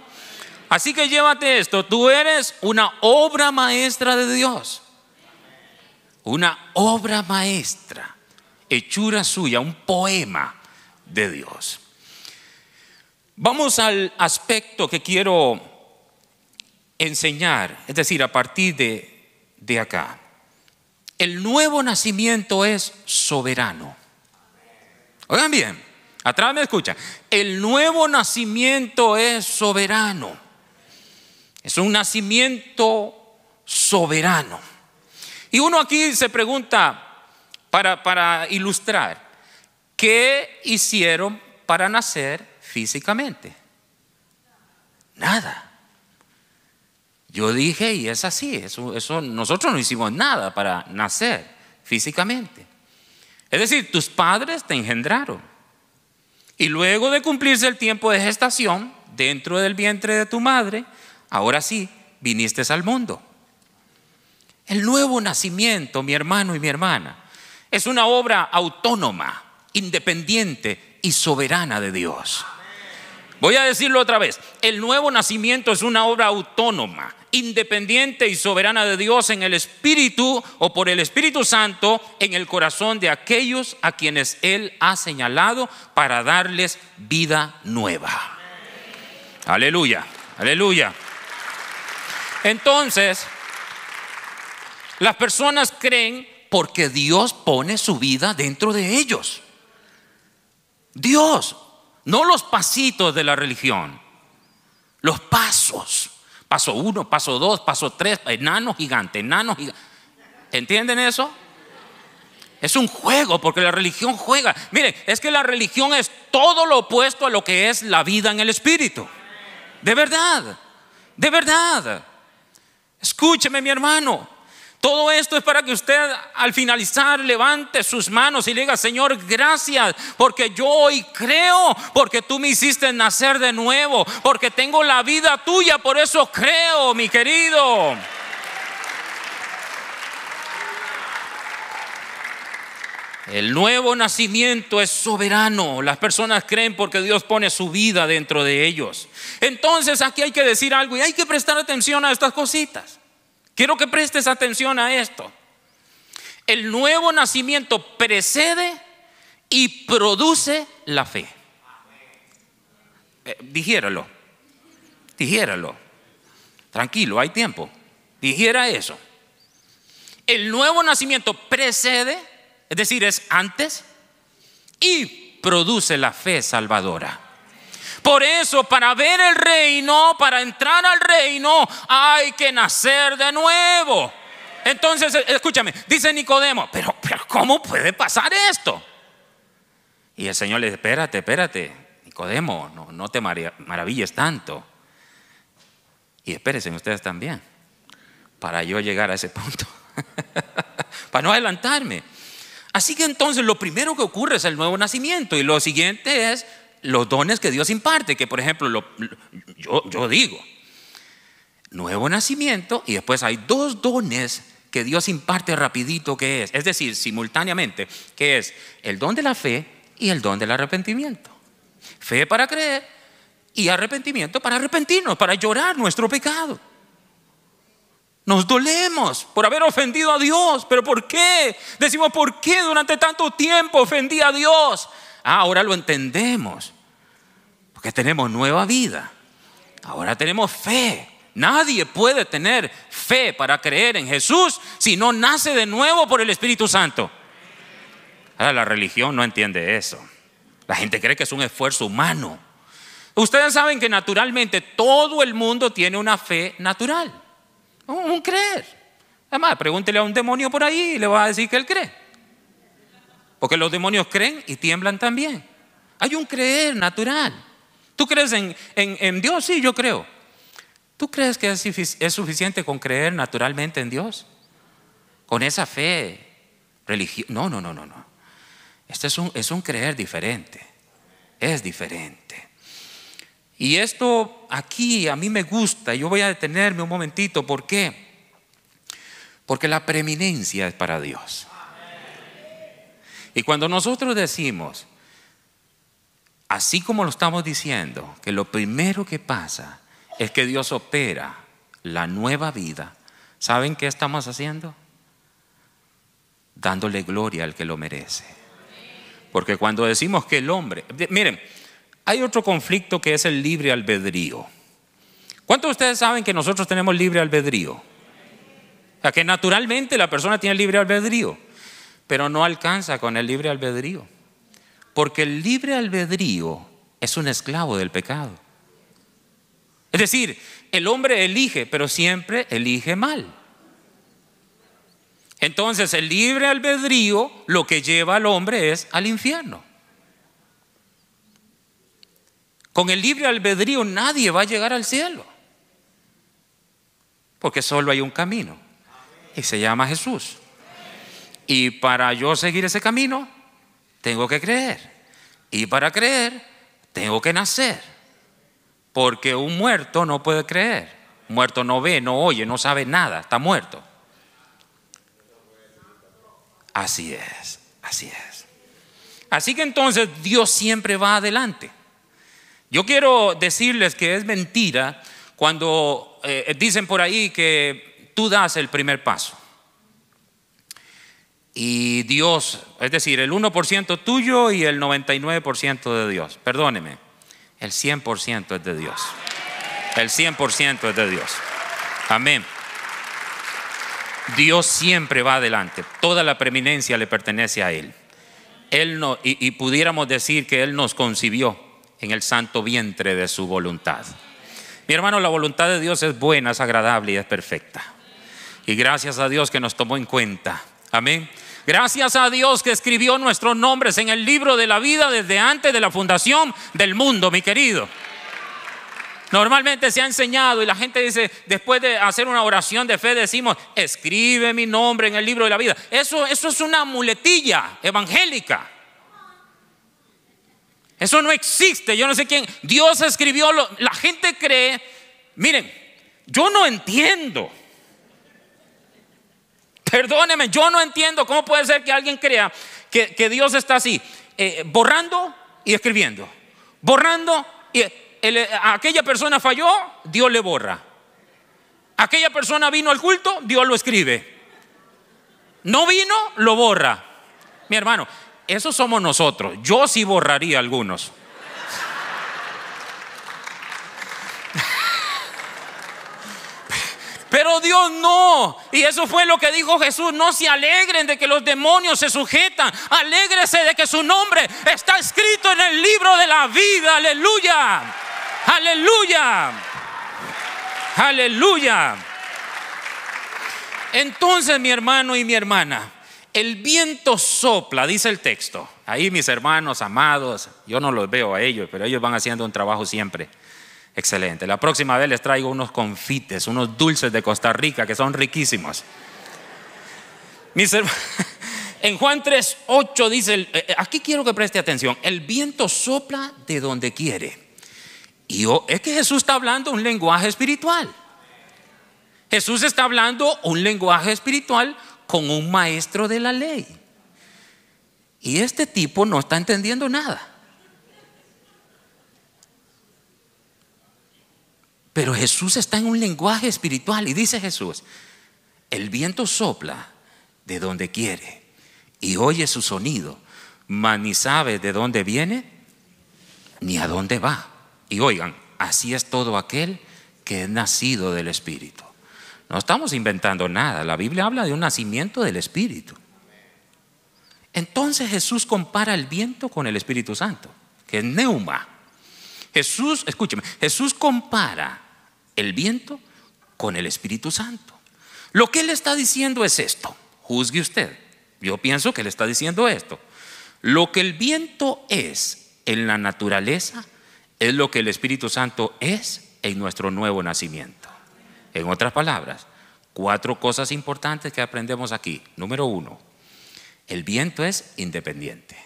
Así que llévate esto. Tú eres una obra maestra de Dios. Una obra maestra. Hechura suya, un poema de Dios. Vamos al aspecto que quiero enseñar, es decir, a partir de, acá. El nuevo nacimiento es soberano. Oigan bien, atrás me escucha. El nuevo nacimiento es soberano. Es un nacimiento soberano. Y uno aquí se pregunta, para, para ilustrar, ¿qué hicieron para nacer físicamente? Nada. Yo dije, y es así, eso, nosotros no hicimos nada para nacer físicamente. Es decir, tus padres te engendraron. Y luego de cumplirse el tiempo de gestación, dentro del vientre de tu madre, ahora sí, viniste al mundo. El nuevo nacimiento, mi hermano y mi hermana, es una obra autónoma, independiente y soberana de Dios. Voy a decirlo otra vez. El nuevo nacimiento es una obra autónoma, independiente y soberana de Dios en el Espíritu o por el Espíritu Santo en el corazón de aquellos a quienes Él ha señalado para darles vida nueva. Aleluya, aleluya. Entonces, las personas creen porque Dios pone su vida dentro de ellos. Dios no los pasitos de la religión, los pasos. Paso uno, paso dos, paso tres, enano gigante, enano gigante. ¿Entienden eso? Es un juego, porque la religión juega. Miren, es que la religión es todo lo opuesto a lo que es la vida en el espíritu. De verdad, de verdad. Escúcheme, mi hermano. Todo esto es para que usted al finalizar levante sus manos y le diga, Señor, gracias, porque yo hoy creo, porque tú me hiciste nacer de nuevo, porque tengo la vida tuya, por eso creo, mi querido. El nuevo nacimiento es soberano. Las personas creen porque Dios pone su vida dentro de ellos. Entonces aquí hay que decir algo y hay que prestar atención a estas cositas. Quiero que prestes atención a esto. El nuevo nacimiento precede y produce la fe. Eh, dijéralo, dijéralo, Tranquilo, hay tiempo. dijera eso. El nuevo nacimiento precede, es decir, es antes, y produce la fe salvadora. Por eso, para ver el reino, para entrar al reino, hay que nacer de nuevo. Entonces, eh, escúchame, dice Nicodemo, pero, ¿cómo puede pasar esto? Y el Señor le dice, espérate, espérate, Nicodemo, no, no te maravilles tanto. Y espérense ustedes también, para yo llegar a ese punto, para no adelantarme. Así que entonces lo primero que ocurre es el nuevo nacimiento y lo siguiente es los dones que Dios imparte, que por ejemplo yo, digo, nuevo nacimiento y después hay dos dones que Dios imparte rapidito que es, es decir, simultáneamente, que es el don de la fe y el don del arrepentimiento. Fe para creer y arrepentimiento para arrepentirnos, para llorar nuestro pecado. Nos dolemos por haber ofendido a Dios, pero ¿por qué? Decimos, ¿por qué durante tanto tiempo ofendí a Dios? Ah, ahora lo entendemos. Porque tenemos nueva vida. Ahora tenemos fe. Nadie puede tener fe para creer en Jesús si no nace de nuevo por el Espíritu Santo. Ahora la religión no entiende eso. La gente cree que es un esfuerzo humano. Ustedes saben que naturalmente todo el mundo tiene una fe natural, un creer. Además, pregúntele a un demonio por ahí y le va a decir que él cree. Porque los demonios creen y tiemblan también. Hay un creer natural. ¿Tú crees en, Dios? Sí, yo creo. ¿Tú crees que es, es suficiente con creer naturalmente en Dios? Con esa fe religiosa. No, no, no, no, no. Este es un, es un creer diferente. Es diferente. Y esto aquí a mí me gusta. Yo voy a detenerme un momentito. ¿Por qué? Porque la preeminencia es para Dios. Y cuando nosotros decimos, así como lo estamos diciendo, que lo primero que pasa es que Dios opera la nueva vida, ¿saben qué estamos haciendo? Dándole gloria al que lo merece. Porque cuando decimos que el hombre, miren, hay otro conflicto que es el libre albedrío. ¿Cuántos de ustedes saben que nosotros tenemos libre albedrío? O sea, que naturalmente la persona tiene libre albedrío pero no alcanza con el libre albedrío. Porque el libre albedrío es un esclavo del pecado. Es decir, el hombre elige, pero siempre elige mal. Entonces el libre albedrío lo que lleva al hombre es al infierno. Con el libre albedrío nadie va a llegar al cielo. Porque solo hay un camino. Y se llama Jesús. Y para yo seguir ese camino, tengo que creer. Y para creer, tengo que nacer. Porque un muerto no puede creer. Un muerto no ve, no oye, no sabe nada, está muerto. Así es, así es. Así que entonces Dios siempre va adelante. Yo quiero decirles que es mentira cuando eh, dicen por ahí que tú das el primer paso y Dios, es decir, el 1% tuyo y el 99% de Dios. Perdóneme, el 100% es de Dios. El 100% es de Dios. Amén. Dios siempre va adelante. Toda la preeminencia le pertenece a Él. Él no, y pudiéramos decir que Él nos concibió en el santo vientre de su voluntad. Mi hermano, la voluntad de Dios es buena, es agradable y es perfecta. Y gracias a Dios que nos tomó en cuenta. Amén. Gracias a Dios que escribió nuestros nombres en el libro de la vida desde antes de la fundación del mundo, mi querido. Normalmente se ha enseñado y la gente dice, después de hacer una oración de fe, decimos, escribe mi nombre en el libro de la vida. Eso, eso es una muletilla evangélica. Eso no existe. Yo no sé quién. Dios escribió, la gente cree, miren, yo no entiendo. Perdóneme, yo no entiendo cómo puede ser que alguien crea que, Dios está así, eh, borrando y escribiendo. Borrando y eh, eh, aquella persona falló, Dios le borra. Aquella persona vino al culto, Dios lo escribe. No vino, lo borra. Mi hermano, esos somos nosotros. Yo sí borraría algunos. Pero Dios no. Y eso fue lo que dijo Jesús. No se alegren de que los demonios se sujetan. Alégrese de que su nombre está escrito en el libro de la vida. Aleluya. Aleluya. Aleluya. Entonces mi hermano y mi hermana, el viento sopla, dice el texto. Ahí mis hermanos amados, yo no los veo a ellos, pero ellos van haciendo un trabajo siempre. Excelente. La próxima vez les traigo unos confites, unos dulces de Costa Rica que son riquísimos. en Juan 3, 8 dice, eh, eh, aquí quiero que preste atención, el viento sopla de donde quiere. Y es que Jesús está hablando un lenguaje espiritual. Jesús está hablando un lenguaje espiritual con un maestro de la ley. Y este tipo no está entendiendo nada. Pero Jesús está en un lenguaje espiritual y dice Jesús, el viento sopla de donde quiere y oye su sonido, mas ni sabe de dónde viene ni a dónde va. Y oigan, así es todo aquel que es nacido del Espíritu. No estamos inventando nada, la Biblia habla de un nacimiento del Espíritu. Entonces Jesús compara el viento con el Espíritu Santo, que es neuma, Jesús, escúcheme, Jesús compara el viento con el Espíritu Santo. Lo que él está diciendo es esto, juzgue usted. Yo pienso que él está diciendo esto. Lo que el viento es en la naturaleza es lo que el Espíritu Santo es en nuestro nuevo nacimiento. En otras palabras, cuatro cosas importantes que aprendemos aquí. Número uno, el viento es independiente.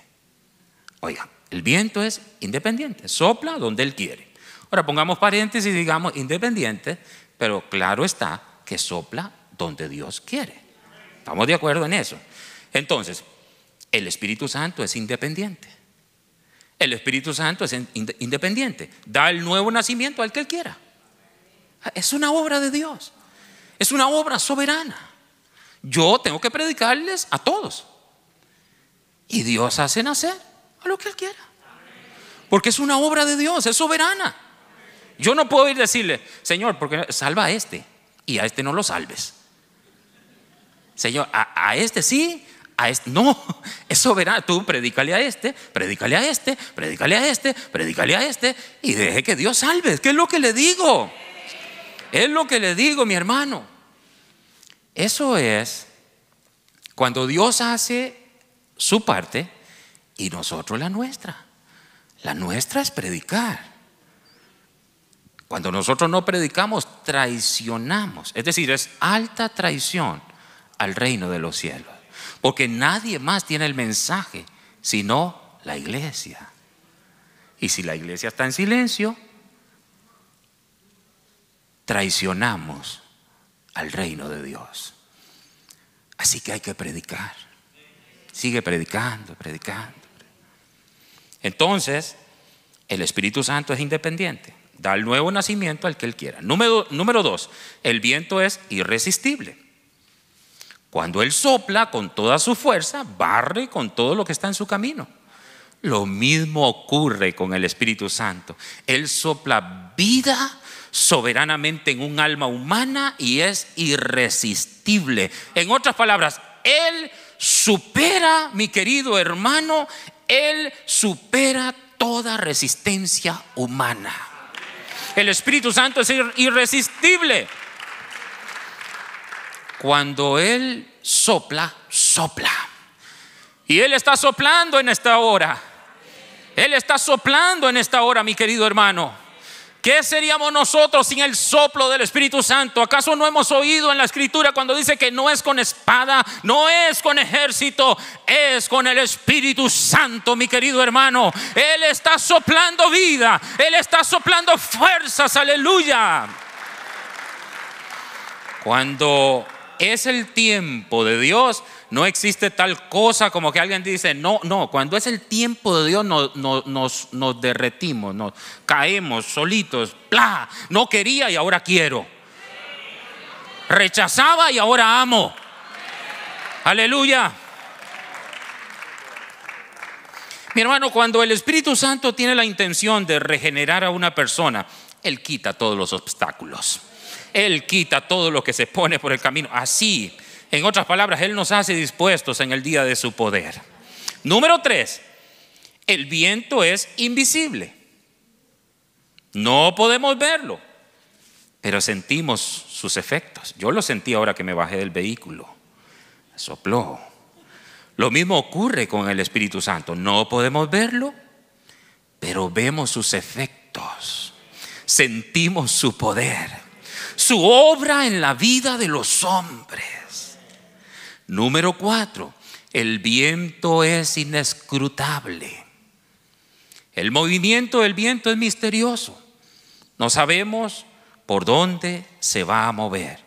Oigan, el viento es independiente, sopla donde él quiere. Ahora pongamos paréntesis y digamos independiente, pero claro está que sopla donde Dios quiere. ¿Estamos de acuerdo en eso? Entonces, el Espíritu Santo es independiente. El Espíritu Santo es independiente. Da el nuevo nacimiento al que Él quiera. Es una obra de Dios. Es una obra soberana. Yo tengo que predicarles a todos. Y Dios hace nacer a lo que Él quiera. Porque es una obra de Dios, es soberana. Yo no puedo ir a decirle, Señor, porque salva a este y a este no lo salves. Señor, a, a este sí, a este no, es soberano. Tú predícale a este, predícale a este, predícale a este, predícale a este y deje que Dios salve. ¿Qué es lo que le digo? Es lo que le digo, mi hermano. Eso es cuando Dios hace su parte y nosotros la nuestra. La nuestra es predicar. Cuando nosotros no predicamos, traicionamos. Es decir, es alta traición al reino de los cielos. Porque nadie más tiene el mensaje, sino la iglesia. Y si la iglesia está en silencio, traicionamos al reino de Dios. Así que hay que predicar. Sigue predicando, predicando. Entonces, el Espíritu Santo es independiente, da el nuevo nacimiento al que Él quiera. Número, dos, el viento es irresistible. Cuando Él sopla con toda su fuerza, barre con todo lo que está en su camino. Lo mismo ocurre con el Espíritu Santo. Él sopla vida soberanamente en un alma humana y es irresistible. En otras palabras, Él supera, mi querido hermano, él supera toda resistencia humana. El Espíritu Santo es irresistible. Cuando Él sopla, sopla. Y Él está soplando en esta hora. Él está soplando en esta hora, mi querido hermano. ¿Qué seríamos nosotros sin el soplo del Espíritu Santo? ¿Acaso no hemos oído en la Escritura cuando dice que no es con espada, no es con ejército, es con el Espíritu Santo, mi querido hermano? Él está soplando vida, Él está soplando fuerzas, aleluya. Cuando es el tiempo de Dios, no existe tal cosa como que alguien dice, no, no, cuando es el tiempo de Dios no, nos, derretimos, nos caemos solitos, ¡Pla! no quería y ahora quiero. Rechazaba y ahora amo. Aleluya. Mi hermano, cuando el Espíritu Santo tiene la intención de regenerar a una persona, Él quita todos los obstáculos. Él quita todo lo que se pone por el camino. Así, en otras palabras, Él nos hace dispuestos en el día de su poder. Número tres, el viento es invisible. No podemos verlo, pero sentimos sus efectos. Yo lo sentí ahora que me bajé del vehículo. Sopló. Lo mismo ocurre con el Espíritu Santo. No podemos verlo, pero vemos sus efectos. Sentimos su poder su obra en la vida de los hombres. Número cuatro, el viento es inescrutable. El movimiento del viento es misterioso. No sabemos por dónde se va a mover.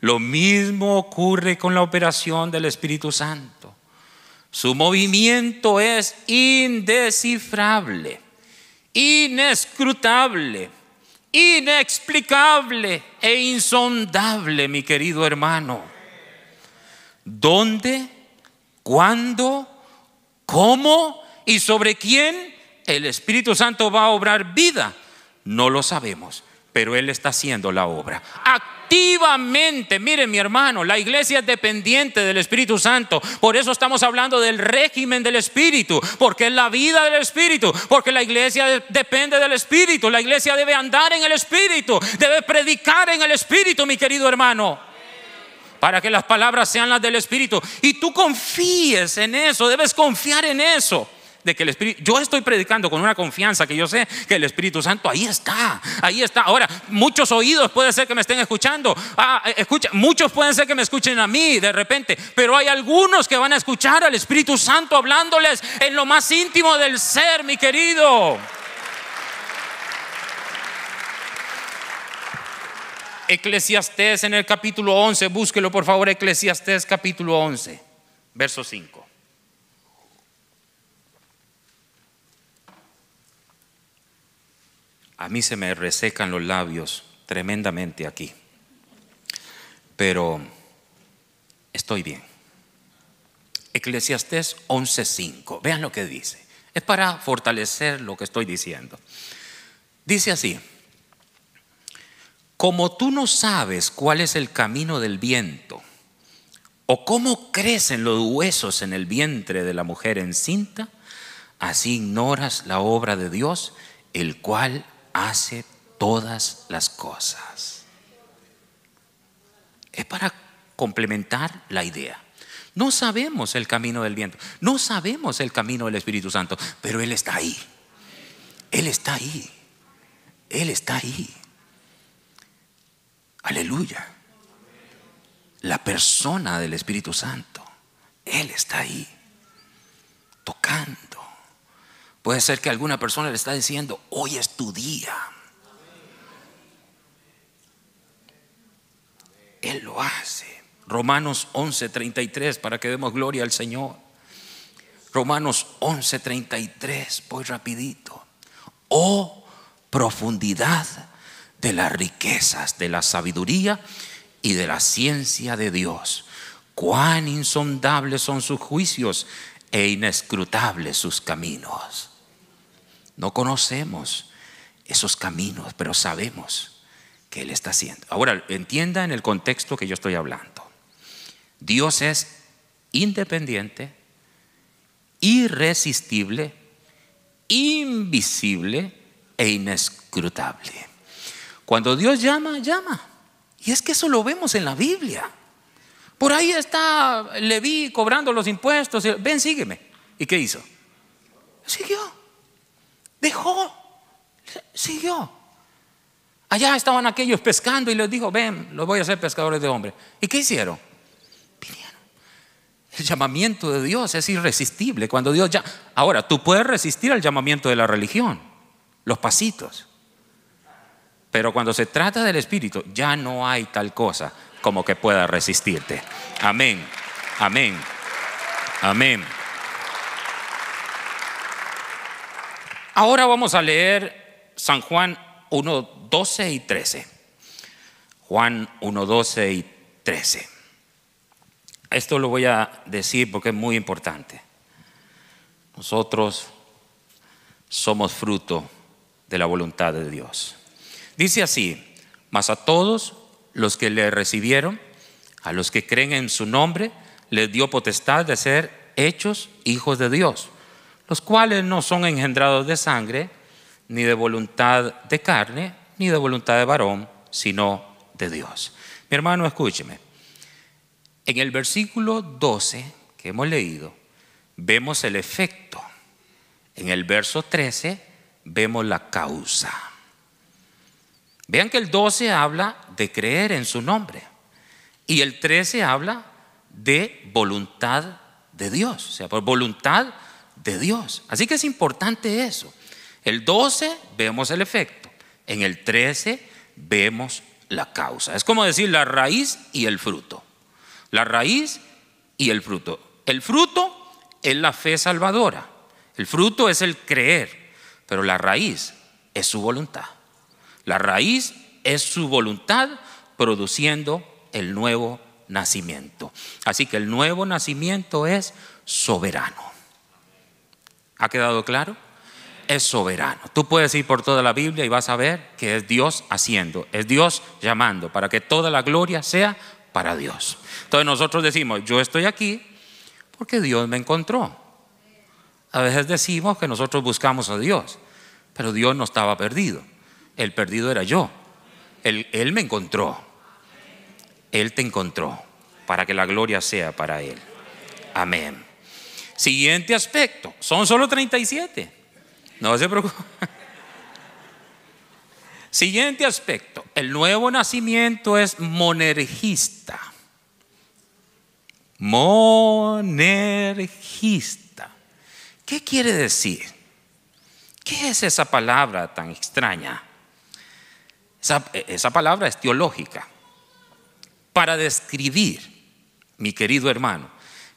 Lo mismo ocurre con la operación del Espíritu Santo. Su movimiento es indescifrable, inescrutable inexplicable e insondable, mi querido hermano. ¿Dónde? ¿Cuándo? ¿Cómo? ¿Y sobre quién? El Espíritu Santo va a obrar vida. No lo sabemos pero Él está haciendo la obra. Activamente, miren mi hermano, la iglesia es dependiente del Espíritu Santo. Por eso estamos hablando del régimen del Espíritu, porque es la vida del Espíritu, porque la iglesia depende del Espíritu, la iglesia debe andar en el Espíritu, debe predicar en el Espíritu, mi querido hermano para que las palabras sean las del Espíritu. Y tú confíes en eso, debes confiar en eso de que el Espíritu, yo estoy predicando con una confianza que yo sé que el Espíritu Santo ahí está, ahí está. Ahora, muchos oídos puede ser que me estén escuchando, ah, eh, muchos pueden ser que me escuchen a mí de repente, pero hay algunos que van a escuchar al Espíritu Santo hablándoles en lo más íntimo del ser, mi querido. Eclesiastés en el capítulo 11, búsquelo por favor, Eclesiastés capítulo 11, verso 5. a mí se me resecan los labios tremendamente aquí. Pero estoy bien. Eclesiastés 11:5. Vean lo que dice. Es para fortalecer lo que estoy diciendo. Dice así, como tú no sabes cuál es el camino del viento, o cómo crecen los huesos en el vientre de la mujer encinta, así ignoras la obra de Dios, el cual hace todas las cosas. Es para complementar la idea. No sabemos el camino del viento, no sabemos el camino del Espíritu Santo, pero Él está ahí. Él está ahí. Él está ahí. Aleluya. La persona del Espíritu Santo, Él está ahí, tocando, Puede ser que alguna persona le está diciendo, hoy es tu día. Él lo hace. Romanos 11:33, para que demos gloria al Señor. Romanos 11:33, voy rapidito. Oh profundidad de las riquezas, de la sabiduría y de la ciencia de Dios. Cuán insondables son sus juicios e inescrutables sus caminos. No conocemos esos caminos, pero sabemos que Él está haciendo. Ahora, entienda en el contexto que yo estoy hablando. Dios es independiente, irresistible, invisible e inescrutable. Cuando Dios llama, llama. Y es que eso lo vemos en la Biblia. Por ahí está Leví cobrando los impuestos. Ven, sígueme. ¿Y qué hizo? Siguió. Dejó, siguió. Allá estaban aquellos pescando y les dijo, ven, los voy a hacer pescadores de hombres. ¿Y qué hicieron? El llamamiento de Dios es irresistible. Cuando Dios ya... Ahora, tú puedes resistir al llamamiento de la religión, los pasitos. Pero cuando se trata del Espíritu, ya no hay tal cosa como que pueda resistirte. Amén, amén, amén. Ahora vamos a leer San Juan 1, 12 y 13. Juan 1, 12 y 13. Esto lo voy a decir porque es muy importante. Nosotros somos fruto de la voluntad de Dios. Dice así, mas a todos los que le recibieron, a los que creen en su nombre, les dio potestad de ser hechos hijos de Dios los cuales no son engendrados de sangre, ni de voluntad de carne, ni de voluntad de varón, sino de Dios. Mi hermano, escúcheme. En el versículo 12 que hemos leído, vemos el efecto. En el verso 13 vemos la causa. Vean que el 12 habla de creer en su nombre y el 13 habla de voluntad de Dios. O sea, por voluntad de Dios. Así que es importante eso. El 12 vemos el efecto, en el 13 vemos la causa. Es como decir la raíz y el fruto. La raíz y el fruto. El fruto es la fe salvadora. El fruto es el creer, pero la raíz es su voluntad. La raíz es su voluntad produciendo el nuevo nacimiento. Así que el nuevo nacimiento es soberano. ¿Ha quedado claro? Es soberano. Tú puedes ir por toda la Biblia y vas a ver que es Dios haciendo, es Dios llamando, para que toda la gloria sea para Dios. Entonces nosotros decimos, yo estoy aquí porque Dios me encontró. A veces decimos que nosotros buscamos a Dios, pero Dios no estaba perdido. El perdido era yo. Él, él me encontró. Él te encontró para que la gloria sea para Él. Amén. Siguiente aspecto, son solo 37. No se preocupen. Siguiente aspecto, el nuevo nacimiento es monergista. Monergista. ¿Qué quiere decir? ¿Qué es esa palabra tan extraña? esa palabra es teológica. Para describir, mi querido hermano,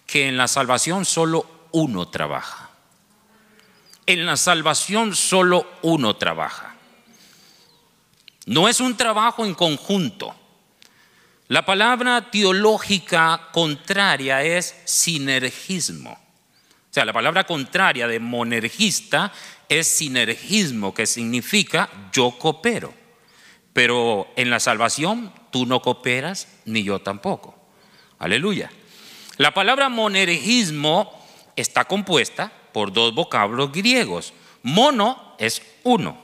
que en la salvación solo uno trabaja. En la salvación solo uno trabaja. No es un trabajo en conjunto. La palabra teológica contraria es sinergismo. O sea, la palabra contraria de monergista es sinergismo, que significa yo coopero. Pero en la salvación tú no cooperas ni yo tampoco. Aleluya. La palabra monergismo está compuesta por dos vocablos griegos. Mono es uno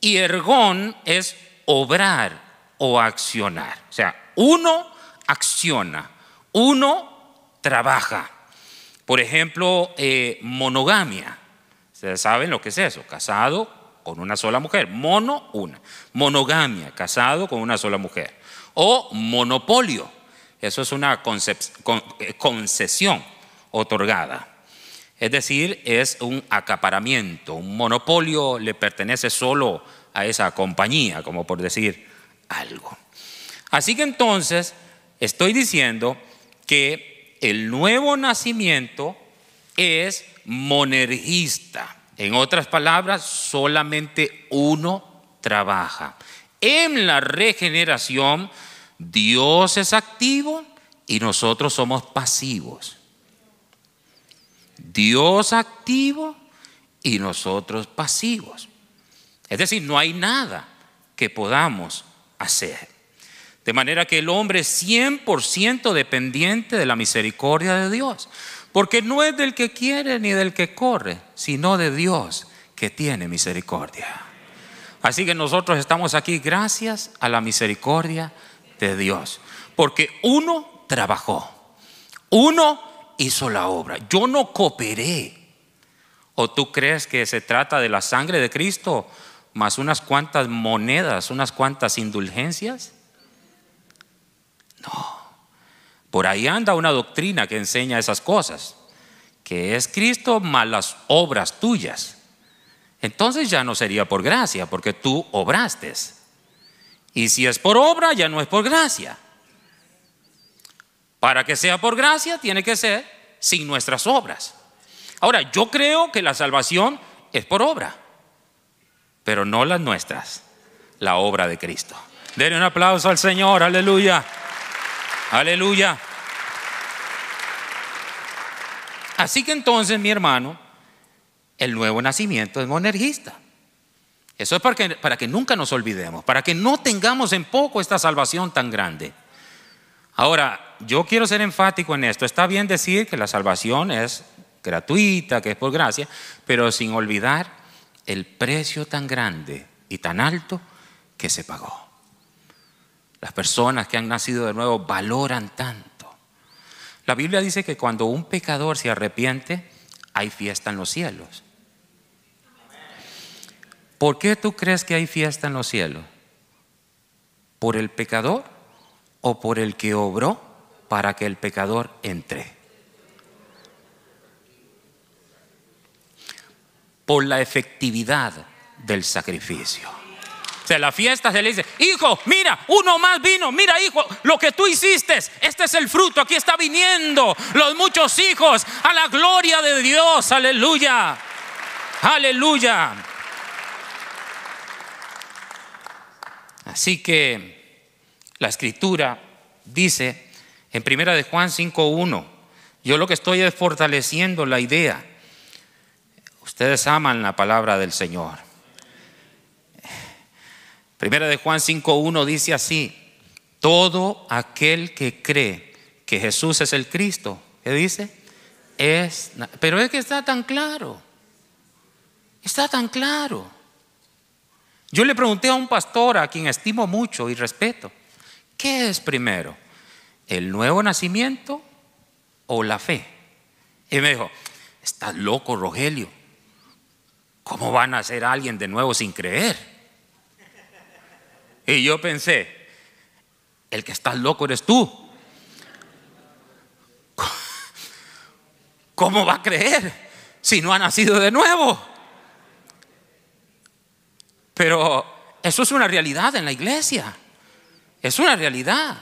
y ergón es obrar o accionar. O sea, uno acciona, uno trabaja. Por ejemplo, eh, monogamia. Ustedes saben lo que es eso, casado con una sola mujer, mono una. Monogamia, casado con una sola mujer. O monopolio, eso es una eh, concesión otorgada. Es decir, es un acaparamiento, un monopolio le pertenece solo a esa compañía, como por decir algo. Así que entonces estoy diciendo que el nuevo nacimiento es monergista. En otras palabras, solamente uno trabaja. En la regeneración Dios es activo y nosotros somos pasivos. Dios activo y nosotros pasivos. Es decir, no hay nada que podamos hacer. De manera que el hombre es 100% dependiente de la misericordia de Dios. Porque no es del que quiere ni del que corre, sino de Dios que tiene misericordia. Así que nosotros estamos aquí gracias a la misericordia de Dios. Porque uno trabajó, uno hizo la obra. Yo no cooperé. ¿O tú crees que se trata de la sangre de Cristo más unas cuantas monedas, unas cuantas indulgencias? No. Por ahí anda una doctrina que enseña esas cosas, que es Cristo más las obras tuyas. Entonces ya no sería por gracia, porque tú obraste. Y si es por obra, ya no es por gracia. Para que sea por gracia, tiene que ser sin nuestras obras. Ahora, yo creo que la salvación es por obra, pero no las nuestras, la obra de Cristo. Denle un aplauso al Señor, aleluya, aleluya. Así que entonces, mi hermano, el nuevo nacimiento es monergista. Eso es para que, para que nunca nos olvidemos, para que no tengamos en poco esta salvación tan grande. Ahora, yo quiero ser enfático en esto. Está bien decir que la salvación es gratuita, que es por gracia, pero sin olvidar el precio tan grande y tan alto que se pagó. Las personas que han nacido de nuevo valoran tanto. La Biblia dice que cuando un pecador se arrepiente, hay fiesta en los cielos. ¿Por qué tú crees que hay fiesta en los cielos? ¿Por el pecador o por el que obró para que el pecador entre? Por la efectividad del sacrificio. O sea, la fiesta se le dice, hijo, mira, uno más vino, mira, hijo, lo que tú hiciste, este es el fruto, aquí está viniendo los muchos hijos a la gloria de Dios, aleluya, aleluya. Así que la escritura dice en primera de Juan 5.1, yo lo que estoy es fortaleciendo la idea. Ustedes aman la palabra del Señor. Primera de Juan 5.1 dice así, todo aquel que cree que Jesús es el Cristo, ¿qué dice? Es, pero es que está tan claro, está tan claro. Yo le pregunté a un pastor a quien estimo mucho y respeto, ¿qué es primero? ¿El nuevo nacimiento o la fe? Y me dijo, estás loco, Rogelio. ¿Cómo va a nacer alguien de nuevo sin creer? Y yo pensé, el que estás loco eres tú. ¿Cómo va a creer si no ha nacido de nuevo? Pero eso es una realidad en la iglesia. Es una realidad.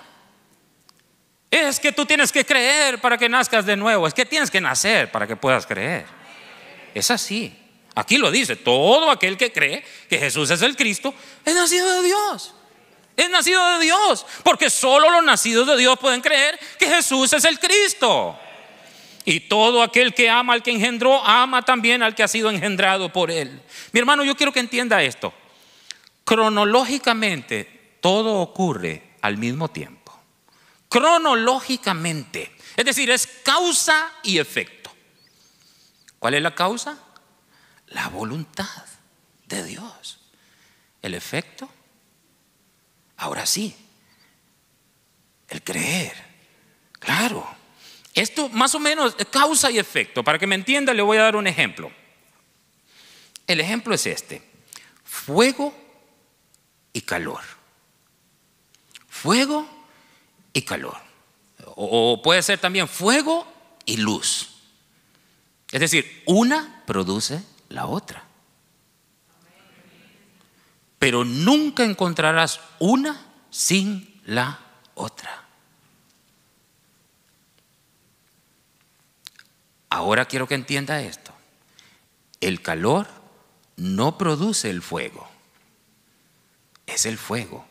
Es que tú tienes que creer para que nazcas de nuevo. Es que tienes que nacer para que puedas creer. Es así. Aquí lo dice, todo aquel que cree que Jesús es el Cristo es nacido de Dios. Es nacido de Dios, porque solo los nacidos de Dios pueden creer que Jesús es el Cristo. Y todo aquel que ama al que engendró, ama también al que ha sido engendrado por él. Mi hermano, yo quiero que entienda esto. Cronológicamente, todo ocurre al mismo tiempo. Cronológicamente. Es decir, es causa y efecto. ¿Cuál es la causa? La voluntad de Dios. El efecto. Ahora sí. El creer. Claro. Esto más o menos es causa y efecto. Para que me entienda le voy a dar un ejemplo. El ejemplo es este. Fuego y calor. Fuego y calor. O, puede ser también fuego y luz. Es decir, una produce la otra. Pero nunca encontrarás una sin la otra. Ahora quiero que entienda esto. El calor no produce el fuego. Es el fuego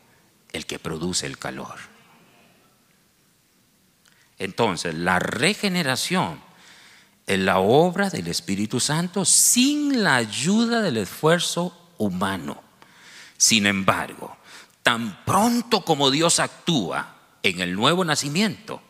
el que produce el calor. Entonces, la regeneración es la obra del Espíritu Santo sin la ayuda del esfuerzo humano. Sin embargo, tan pronto como Dios actúa en el nuevo nacimiento,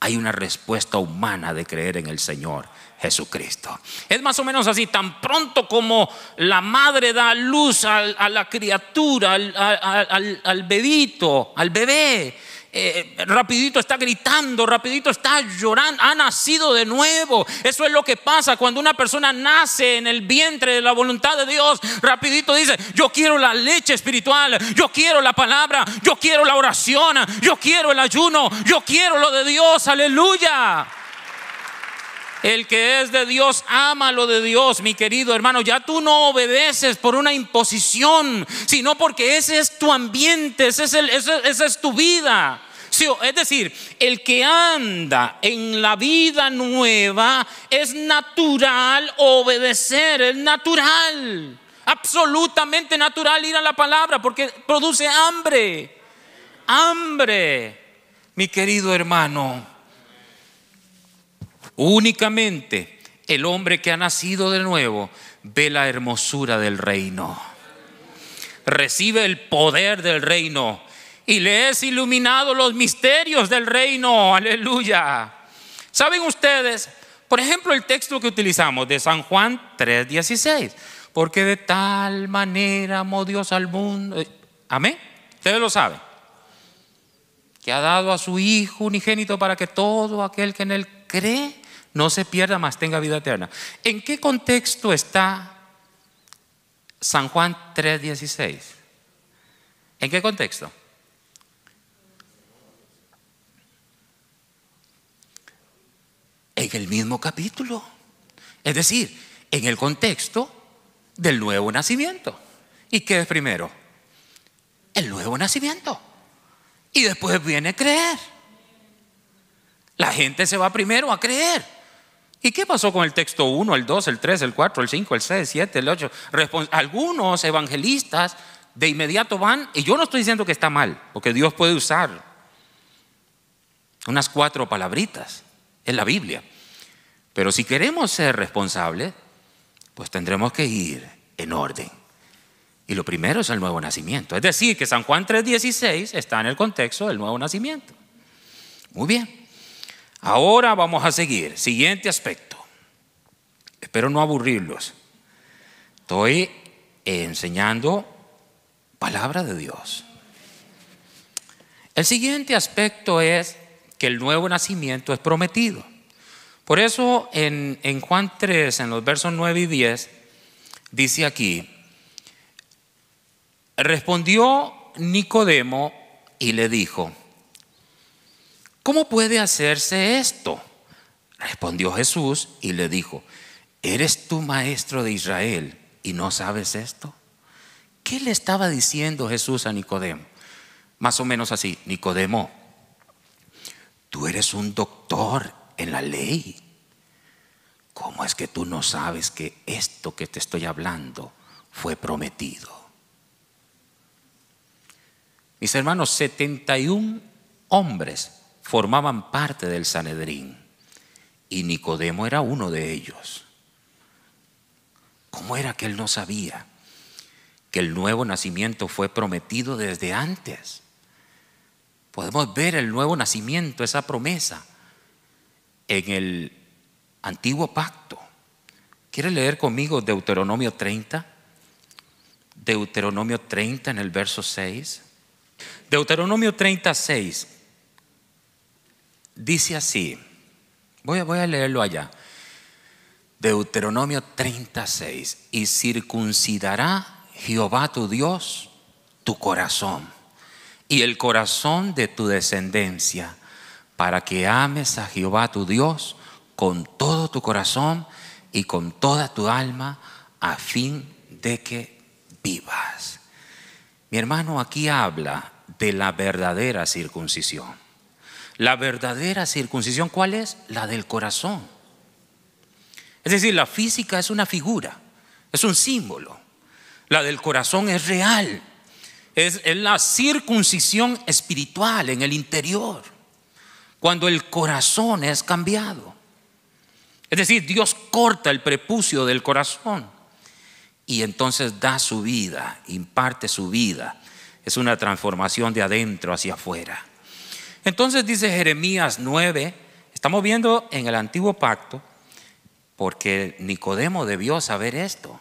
hay una respuesta humana de creer en el Señor Jesucristo. Es más o menos así, tan pronto como la madre da luz a, la criatura, al bebito, al bebé, eh, rapidito está gritando, rapidito está llorando, ha nacido de nuevo. Eso es lo que pasa cuando una persona nace en el vientre de la voluntad de Dios. Rapidito dice, yo quiero la leche espiritual, yo quiero la palabra, yo quiero la oración, yo quiero el ayuno, yo quiero lo de Dios, aleluya. El que es de Dios, ama lo de Dios, mi querido hermano. Ya tú no obedeces por una imposición, sino porque ese es tu ambiente, es esa es tu vida. Sí, es decir, el que anda en la vida nueva es natural obedecer, es natural, absolutamente natural ir a la palabra porque produce hambre, hambre, mi querido hermano. Únicamente el hombre que ha nacido de nuevo ve la hermosura del reino. Recibe el poder del reino y le es iluminado los misterios del reino. Aleluya. ¿Saben ustedes? Por ejemplo, el texto que utilizamos de San Juan 3:16. Porque de tal manera amó Dios al mundo. Amén. Ustedes lo saben. Que ha dado a su Hijo unigénito para que todo aquel que en él cree no se pierda, más tenga vida eterna. ¿En qué contexto está San Juan 3:16? ¿En qué contexto? En el mismo capítulo. Es decir, en el contexto del nuevo nacimiento. ¿Y qué es primero? El nuevo nacimiento. Y después viene creer. La gente se va primero a creer. ¿Y qué pasó con el texto 1, el 2, el 3, el 4, el 5, el 6, el 7, el 8? Algunos evangelistas de inmediato van, y yo no estoy diciendo que está mal, porque Dios puede usar unas cuatro palabritas en la Biblia. Pero si queremos ser responsables, pues tendremos que ir en orden. Y lo primero es el nuevo nacimiento. Es decir, que San Juan 3.16 está en el contexto del nuevo nacimiento. Muy bien. Ahora vamos a seguir. Siguiente aspecto. Espero no aburrirlos. Estoy enseñando palabra de Dios. El siguiente aspecto es que el nuevo nacimiento es prometido. Por eso en, en, Juan 3, en los versos 9 y 10, dice aquí, respondió Nicodemo y le dijo, ¿cómo puede hacerse esto? Respondió Jesús y le dijo, ¿eres tú maestro de Israel y no sabes esto? ¿Qué le estaba diciendo Jesús a Nicodemo? Más o menos así, Nicodemo, tú eres un doctor en la ley. ¿Cómo es que tú no sabes que esto que te estoy hablando fue prometido? Mis hermanos, 71 hombres formaban parte del Sanedrín y Nicodemo era uno de ellos. ¿Cómo era que él no sabía que el nuevo nacimiento fue prometido desde antes? Podemos ver el nuevo nacimiento, esa promesa, en el antiguo pacto. ¿Quiere leer conmigo Deuteronomio 30? Deuteronomio 30 en el verso 6. Deuteronomio 30, 36 Dice así, voy a, leerlo allá. Deuteronomio 36, y circuncidará Jehová tu Dios tu corazón y el corazón de tu descendencia, para que ames a Jehová tu Dios con todo tu corazón y con toda tu alma, a fin de que vivas. Mi hermano aquí habla de la verdadera circuncisión. La verdadera circuncisión, ¿cuál es? La del corazón. Es decir, la física es una figura, es un símbolo. La del corazón es real. Es, la circuncisión espiritual en el interior. Cuando el corazón es cambiado. Es decir, Dios corta el prepucio del corazón y entonces da su vida, imparte su vida. Es una transformación de adentro hacia afuera. Entonces dice Jeremías 9, estamos viendo en el antiguo pacto, porque Nicodemo debió saber esto.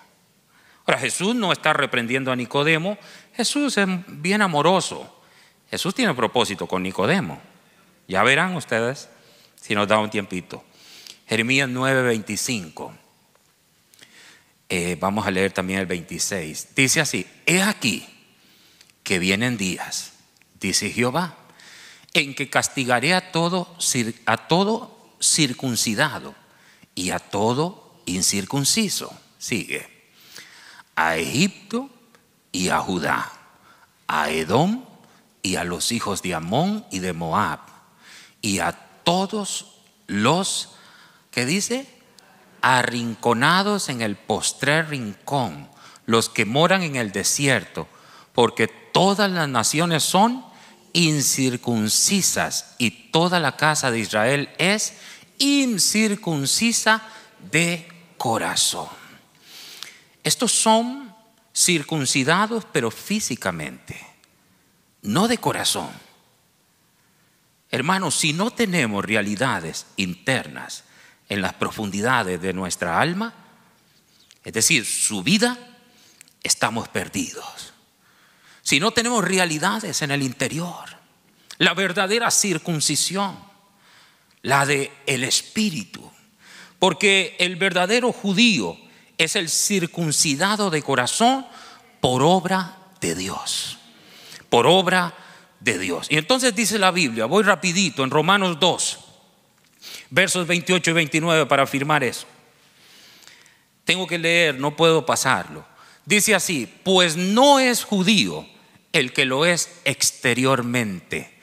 Ahora Jesús no está reprendiendo a Nicodemo, Jesús es bien amoroso. Jesús tiene propósito con Nicodemo. Ya verán ustedes si nos da un tiempito. Jeremías 9, 25, eh, vamos a leer también el 26. Dice así, es aquí que vienen días, dice Jehová en que castigaré a todo, a todo circuncidado y a todo incircunciso. Sigue. A Egipto y a Judá, a Edom y a los hijos de Amón y de Moab, y a todos los, que dice? Arrinconados en el postrer rincón, los que moran en el desierto, porque todas las naciones son incircuncisas y toda la casa de Israel es incircuncisa de corazón. Estos son circuncidados pero físicamente, no de corazón. Hermanos, si no tenemos realidades internas en las profundidades de nuestra alma, es decir, su vida, estamos perdidos si no tenemos realidades en el interior, la verdadera circuncisión, la de el espíritu, porque el verdadero judío es el circuncidado de corazón por obra de Dios, por obra de Dios. Y entonces dice la Biblia, voy rapidito en Romanos 2, versos 28 y 29 para afirmar eso. Tengo que leer, no puedo pasarlo. Dice así, pues no es judío el que lo es exteriormente,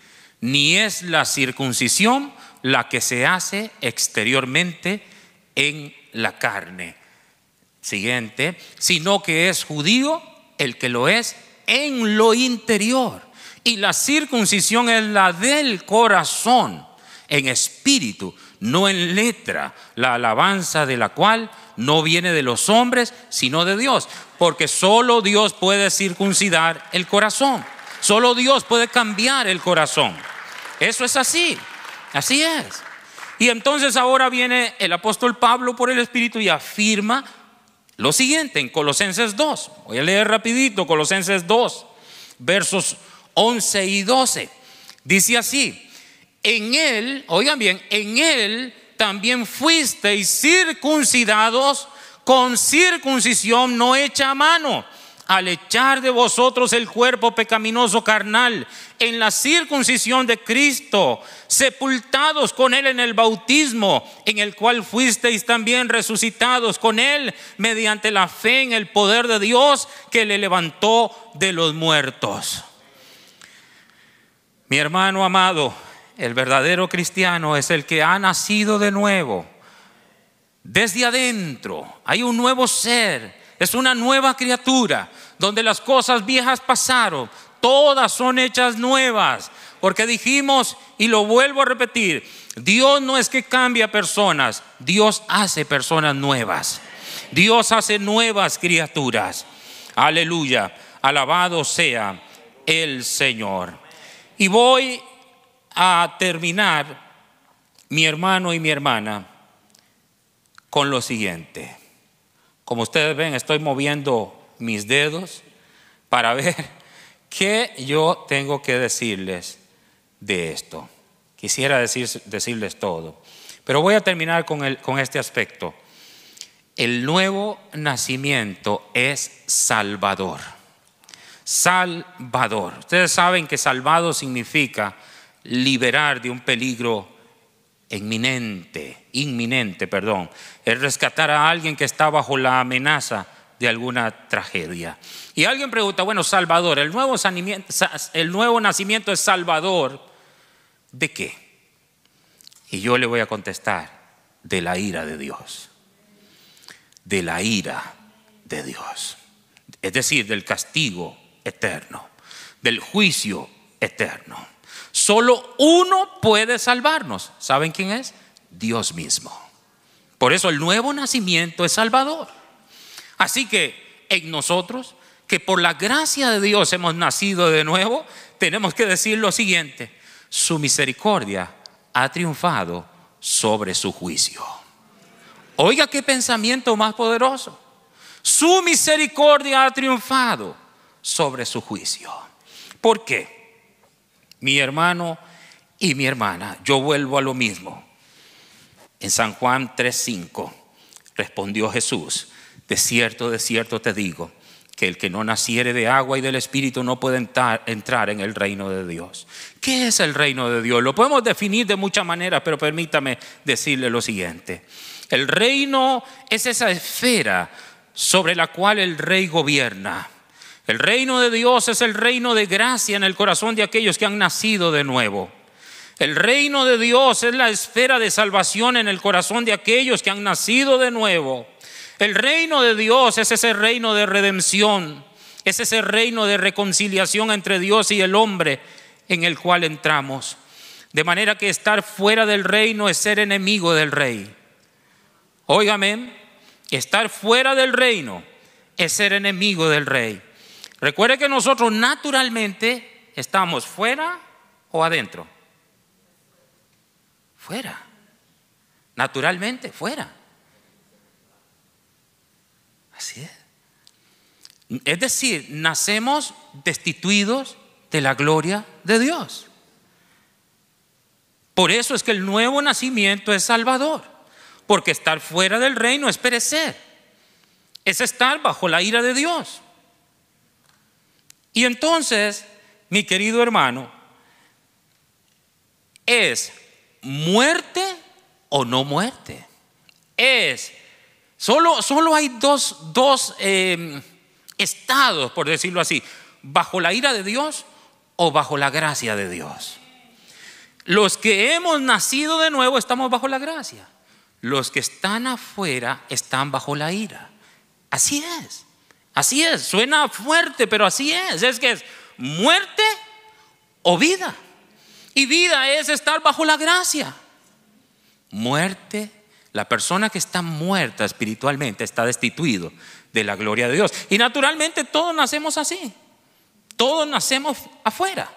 ni es la circuncisión la que se hace exteriormente en la carne. Siguiente, sino que es judío el que lo es en lo interior. Y la circuncisión es la del corazón, en espíritu, no en letra, la alabanza de la cual no viene de los hombres, sino de Dios. Porque solo Dios puede circuncidar el corazón. Solo Dios puede cambiar el corazón. Eso es así. Así es. Y entonces ahora viene el apóstol Pablo por el Espíritu y afirma lo siguiente en Colosenses 2. Voy a leer rapidito Colosenses 2, versos 11 y 12. Dice así, en él, oigan bien, en él también fuisteis circuncidados con circuncisión no hecha a mano, al echar de vosotros el cuerpo pecaminoso carnal en la circuncisión de Cristo, sepultados con Él en el bautismo, en el cual fuisteis también resucitados con Él mediante la fe en el poder de Dios que le levantó de los muertos. Mi hermano amado, el verdadero cristiano es el que ha nacido de nuevo. Desde adentro hay un nuevo ser, es una nueva criatura, donde las cosas viejas pasaron, todas son hechas nuevas. Porque dijimos, y lo vuelvo a repetir, Dios no es que cambia personas, Dios hace personas nuevas. Dios hace nuevas criaturas. Aleluya, alabado sea el Señor. Y voy a terminar, mi hermano y mi hermana, con lo siguiente. Como ustedes ven, estoy moviendo mis dedos para ver qué yo tengo que decirles de esto. Quisiera decirles todo. Pero voy a terminar con, con este aspecto. El nuevo nacimiento es salvador. Salvador. Ustedes saben que salvado significa liberar de un peligro inminente, inminente, perdón, es rescatar a alguien que está bajo la amenaza de alguna tragedia. Y alguien pregunta, bueno, Salvador, el nuevo, el nuevo nacimiento es Salvador, ¿de qué? Y yo le voy a contestar, de la ira de Dios, de la ira de Dios, es decir, del castigo eterno, del juicio eterno. Solo uno puede salvarnos. ¿Saben quién es? Dios mismo. Por eso el nuevo nacimiento es salvador. Así que en nosotros, que por la gracia de Dios hemos nacido de nuevo, tenemos que decir lo siguiente. Su misericordia ha triunfado sobre su juicio. Oiga qué pensamiento más poderoso. Su misericordia ha triunfado sobre su juicio. ¿Por qué? mi hermano y mi hermana. Yo vuelvo a lo mismo. En San Juan 3:5 respondió Jesús, de cierto, de cierto te digo, que el que no naciere de agua y del Espíritu no puede entrar, entrar en el reino de Dios. ¿Qué es el reino de Dios? Lo podemos definir de muchas maneras, pero permítame decirle lo siguiente. El reino es esa esfera sobre la cual el rey gobierna. El reino de Dios es el reino de gracia en el corazón de aquellos que han nacido de nuevo. El reino de Dios es la esfera de salvación en el corazón de aquellos que han nacido de nuevo. El reino de Dios es ese reino de redención, es ese reino de reconciliación entre Dios y el hombre en el cual entramos. De manera que estar fuera del reino es ser enemigo del rey. Óigame, estar fuera del reino es ser enemigo del rey. Recuerde que nosotros naturalmente estamos fuera o adentro. Fuera. Naturalmente, fuera. Así es. Es decir, nacemos destituidos de la gloria de Dios. Por eso es que el nuevo nacimiento es salvador, porque estar fuera del reino es perecer, es estar bajo la ira de Dios. Y entonces, mi querido hermano, es muerte o no muerte. Es, solo, solo hay dos, dos em, estados, por decirlo así, bajo la ira de Dios o bajo la gracia de Dios. Los que hemos nacido de nuevo estamos bajo la gracia. Los que están afuera están bajo la ira. Así es. Así es, suena fuerte, pero así es. Es que es muerte o vida. Y vida es estar bajo la gracia. Muerte, la persona que está muerta espiritualmente está destituido de la gloria de Dios. Y naturalmente todos nacemos así. Todos nacemos afuera.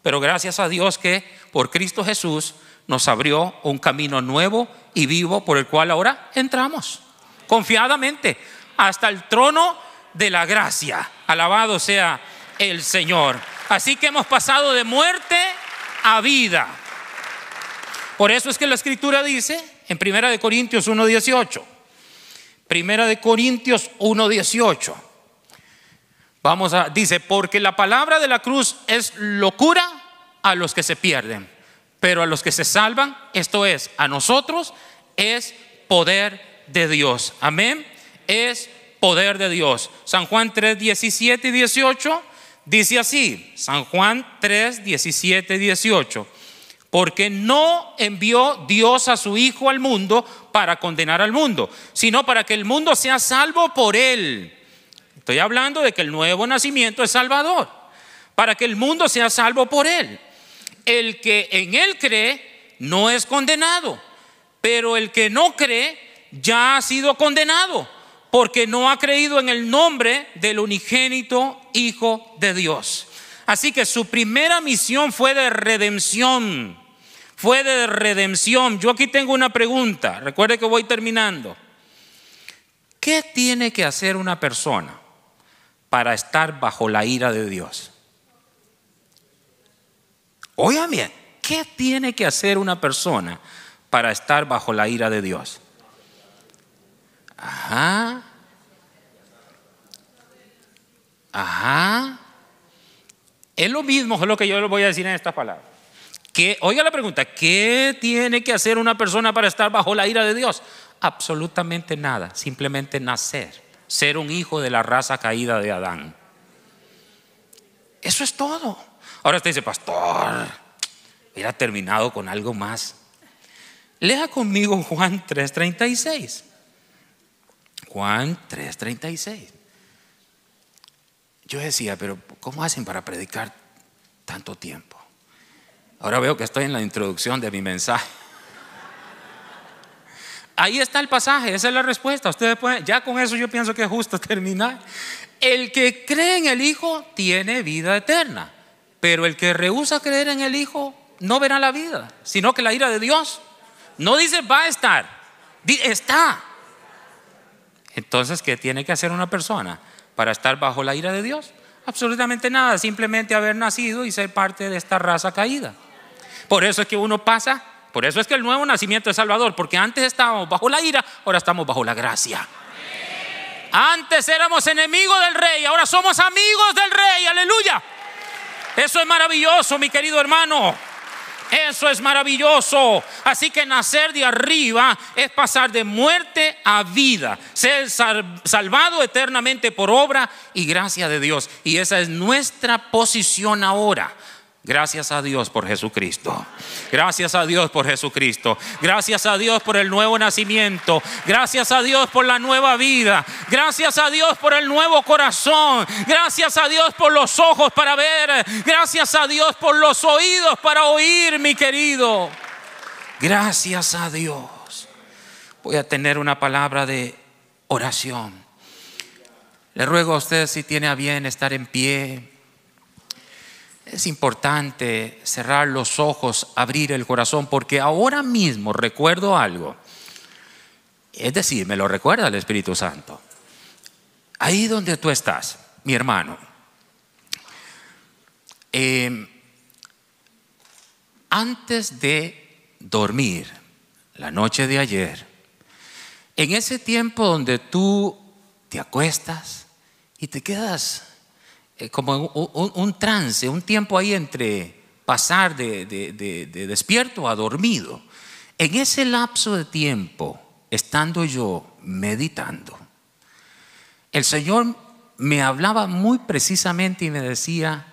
Pero gracias a Dios que por Cristo Jesús nos abrió un camino nuevo y vivo por el cual ahora entramos confiadamente hasta el trono de la gracia. Alabado sea el Señor. Así que hemos pasado de muerte a vida. Por eso es que la escritura dice en Primera de Corintios 1:18. Primera de Corintios 1:18. Vamos a dice, porque la palabra de la cruz es locura a los que se pierden, pero a los que se salvan, esto es, a nosotros es poder de Dios. Amén. Es poder de Dios. San Juan 3, 17 y 18 dice así, San Juan 3, 17 y 18, porque no envió Dios a su Hijo al mundo para condenar al mundo, sino para que el mundo sea salvo por él. Estoy hablando de que el nuevo nacimiento es salvador, para que el mundo sea salvo por él. El que en él cree no es condenado, pero el que no cree ya ha sido condenado porque no ha creído en el nombre del unigénito Hijo de Dios. Así que su primera misión fue de redención, fue de redención. Yo aquí tengo una pregunta, recuerde que voy terminando. ¿Qué tiene que hacer una persona para estar bajo la ira de Dios? Oigan bien, ¿qué tiene que hacer una persona para estar bajo la ira de Dios? Ajá. Ajá. Es lo mismo es lo que yo le voy a decir en estas palabras. Que, oiga la pregunta, ¿qué tiene que hacer una persona para estar bajo la ira de Dios? Absolutamente nada, simplemente nacer, ser un hijo de la raza caída de Adán. Eso es todo. Ahora usted dice, pastor, hubiera terminado con algo más. Lea conmigo Juan 3:36. Juan 3:36. Yo decía, pero ¿cómo hacen para predicar tanto tiempo? Ahora veo que estoy en la introducción de mi mensaje. Ahí está el pasaje, esa es la respuesta. Ustedes pueden, ya con eso yo pienso que es justo terminar. El que cree en el Hijo tiene vida eterna, pero el que rehúsa creer en el Hijo no verá la vida, sino que la ira de Dios. No dice va a estar, está. Entonces, ¿qué tiene que hacer una persona para estar bajo la ira de Dios? Absolutamente nada, simplemente haber nacido y ser parte de esta raza caída. Por eso es que uno pasa, por eso es que el nuevo nacimiento es Salvador, porque antes estábamos bajo la ira, ahora estamos bajo la gracia. Antes éramos enemigos del rey, ahora somos amigos del rey, aleluya. Eso es maravilloso, mi querido hermano. Eso es maravilloso. Así que nacer de arriba es pasar de muerte a vida, ser salvado eternamente por obra y gracia de Dios. Y esa es nuestra posición ahora. Gracias a Dios por Jesucristo. Gracias a Dios por Jesucristo. Gracias a Dios por el nuevo nacimiento. Gracias a Dios por la nueva vida. Gracias a Dios por el nuevo corazón. Gracias a Dios por los ojos para ver. Gracias a Dios por los oídos para oír, mi querido. Gracias a Dios. Voy a tener una palabra de oración. Le ruego a usted si tiene a bien estar en pie es importante cerrar los ojos, abrir el corazón, porque ahora mismo recuerdo algo. Es decir, me lo recuerda el Espíritu Santo. Ahí donde tú estás, mi hermano. Eh, antes de dormir, la noche de ayer, en ese tiempo donde tú te acuestas y te quedas eh, como un, trance, un tiempo ahí entre pasar de despierto a dormido. En ese lapso de tiempo, estando yo meditando, el Señor me hablaba muy precisamente y me decía,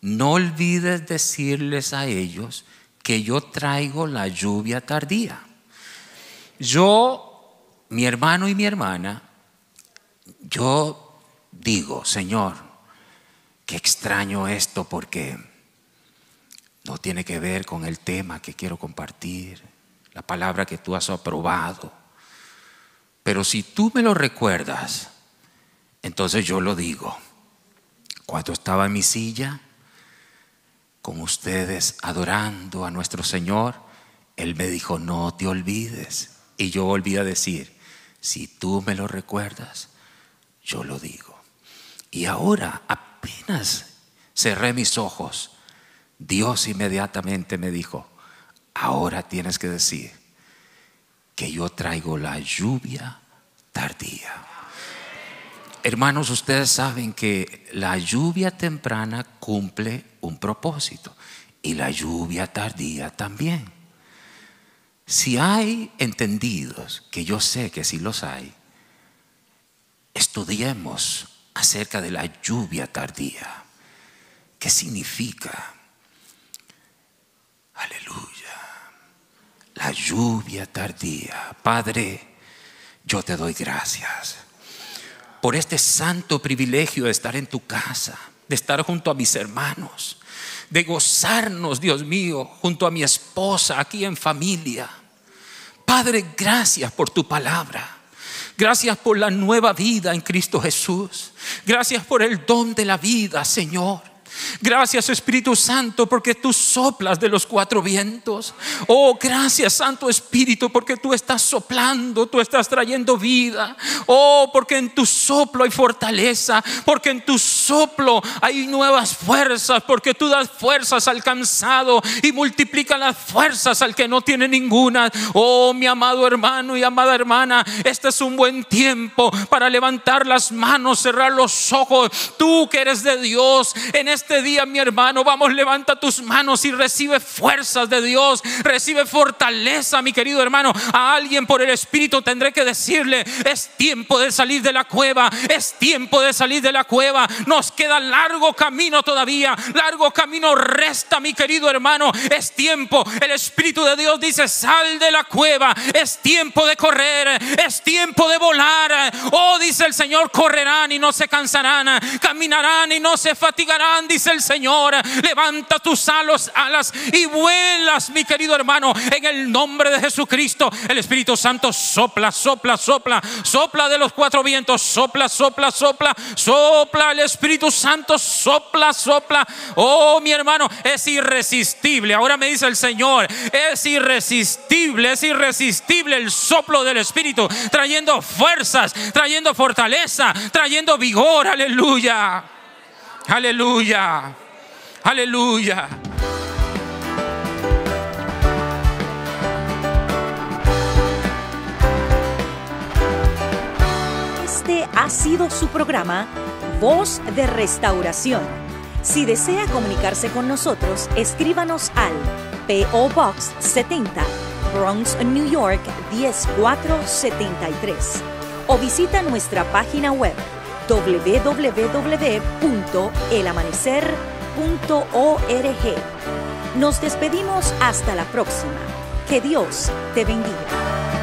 no olvides decirles a ellos que yo traigo la lluvia tardía. Yo, mi hermano y mi hermana, yo digo, Señor, qué extraño esto porque no tiene que ver con el tema que quiero compartir, la palabra que tú has aprobado. Pero si tú me lo recuerdas, entonces yo lo digo. Cuando estaba en mi silla, con ustedes adorando a nuestro Señor, Él me dijo, no te olvides. Y yo volví decir, si tú me lo recuerdas, yo lo digo. Y ahora, a cerré mis ojos, Dios inmediatamente me dijo, ahora tienes que decir que yo traigo la lluvia tardía. Hermanos, ustedes saben que la lluvia temprana cumple un propósito y la lluvia tardía también. Si hay entendidos, que yo sé que sí los hay, estudiemos acerca de la lluvia tardía. ¿Qué significa? Aleluya. La lluvia tardía. Padre, yo te doy gracias por este santo privilegio de estar en tu casa, de estar junto a mis hermanos, de gozarnos, Dios mío, junto a mi esposa, aquí en familia. Padre, gracias por tu palabra. Gracias por la nueva vida en Cristo Jesús. Gracias por el don de la vida, Señor. Gracias Espíritu Santo porque tú soplas de los cuatro vientos. Oh, gracias Santo Espíritu porque tú estás soplando, tú estás trayendo vida. Oh, porque en tu soplo hay fortaleza, porque en tu soplo hay nuevas fuerzas, porque tú das fuerzas al cansado y multiplica las fuerzas al que no tiene ninguna. Oh, mi amado hermano y amada hermana, este es un buen tiempo para levantar las manos, cerrar los ojos. Tú que eres de Dios, en este este día, mi hermano, vamos, levanta tus manos y recibe fuerzas de Dios, recibe fortaleza, mi querido hermano. A alguien por el Espíritu tendré que decirle, es tiempo de salir de la cueva, es tiempo de salir de la cueva. Nos queda largo camino todavía, largo camino resta, mi querido hermano. Es tiempo, el Espíritu de Dios dice, sal de la cueva, es tiempo de correr, es tiempo de volar. Oh, dice el Señor, correrán y no se cansarán, caminarán y no se fatigarán dice el Señor. Levanta tus alas, alas y vuelas, mi querido hermano, en el nombre de Jesucristo. El Espíritu Santo sopla, sopla, sopla, sopla de los cuatro vientos, sopla, sopla, sopla, sopla. El Espíritu Santo sopla, sopla. Oh, mi hermano, es irresistible. Ahora me dice el Señor, es irresistible, es irresistible el soplo del Espíritu, trayendo fuerzas, trayendo fortaleza, trayendo vigor. Aleluya. Aleluya. Aleluya. Este ha sido su programa Voz de Restauración. Si desea comunicarse con nosotros, escríbanos al PO Box 70, Bronx, New York 10473 o visita nuestra página web www.elamanecer.org. Nos despedimos hasta la próxima. Que Dios te bendiga.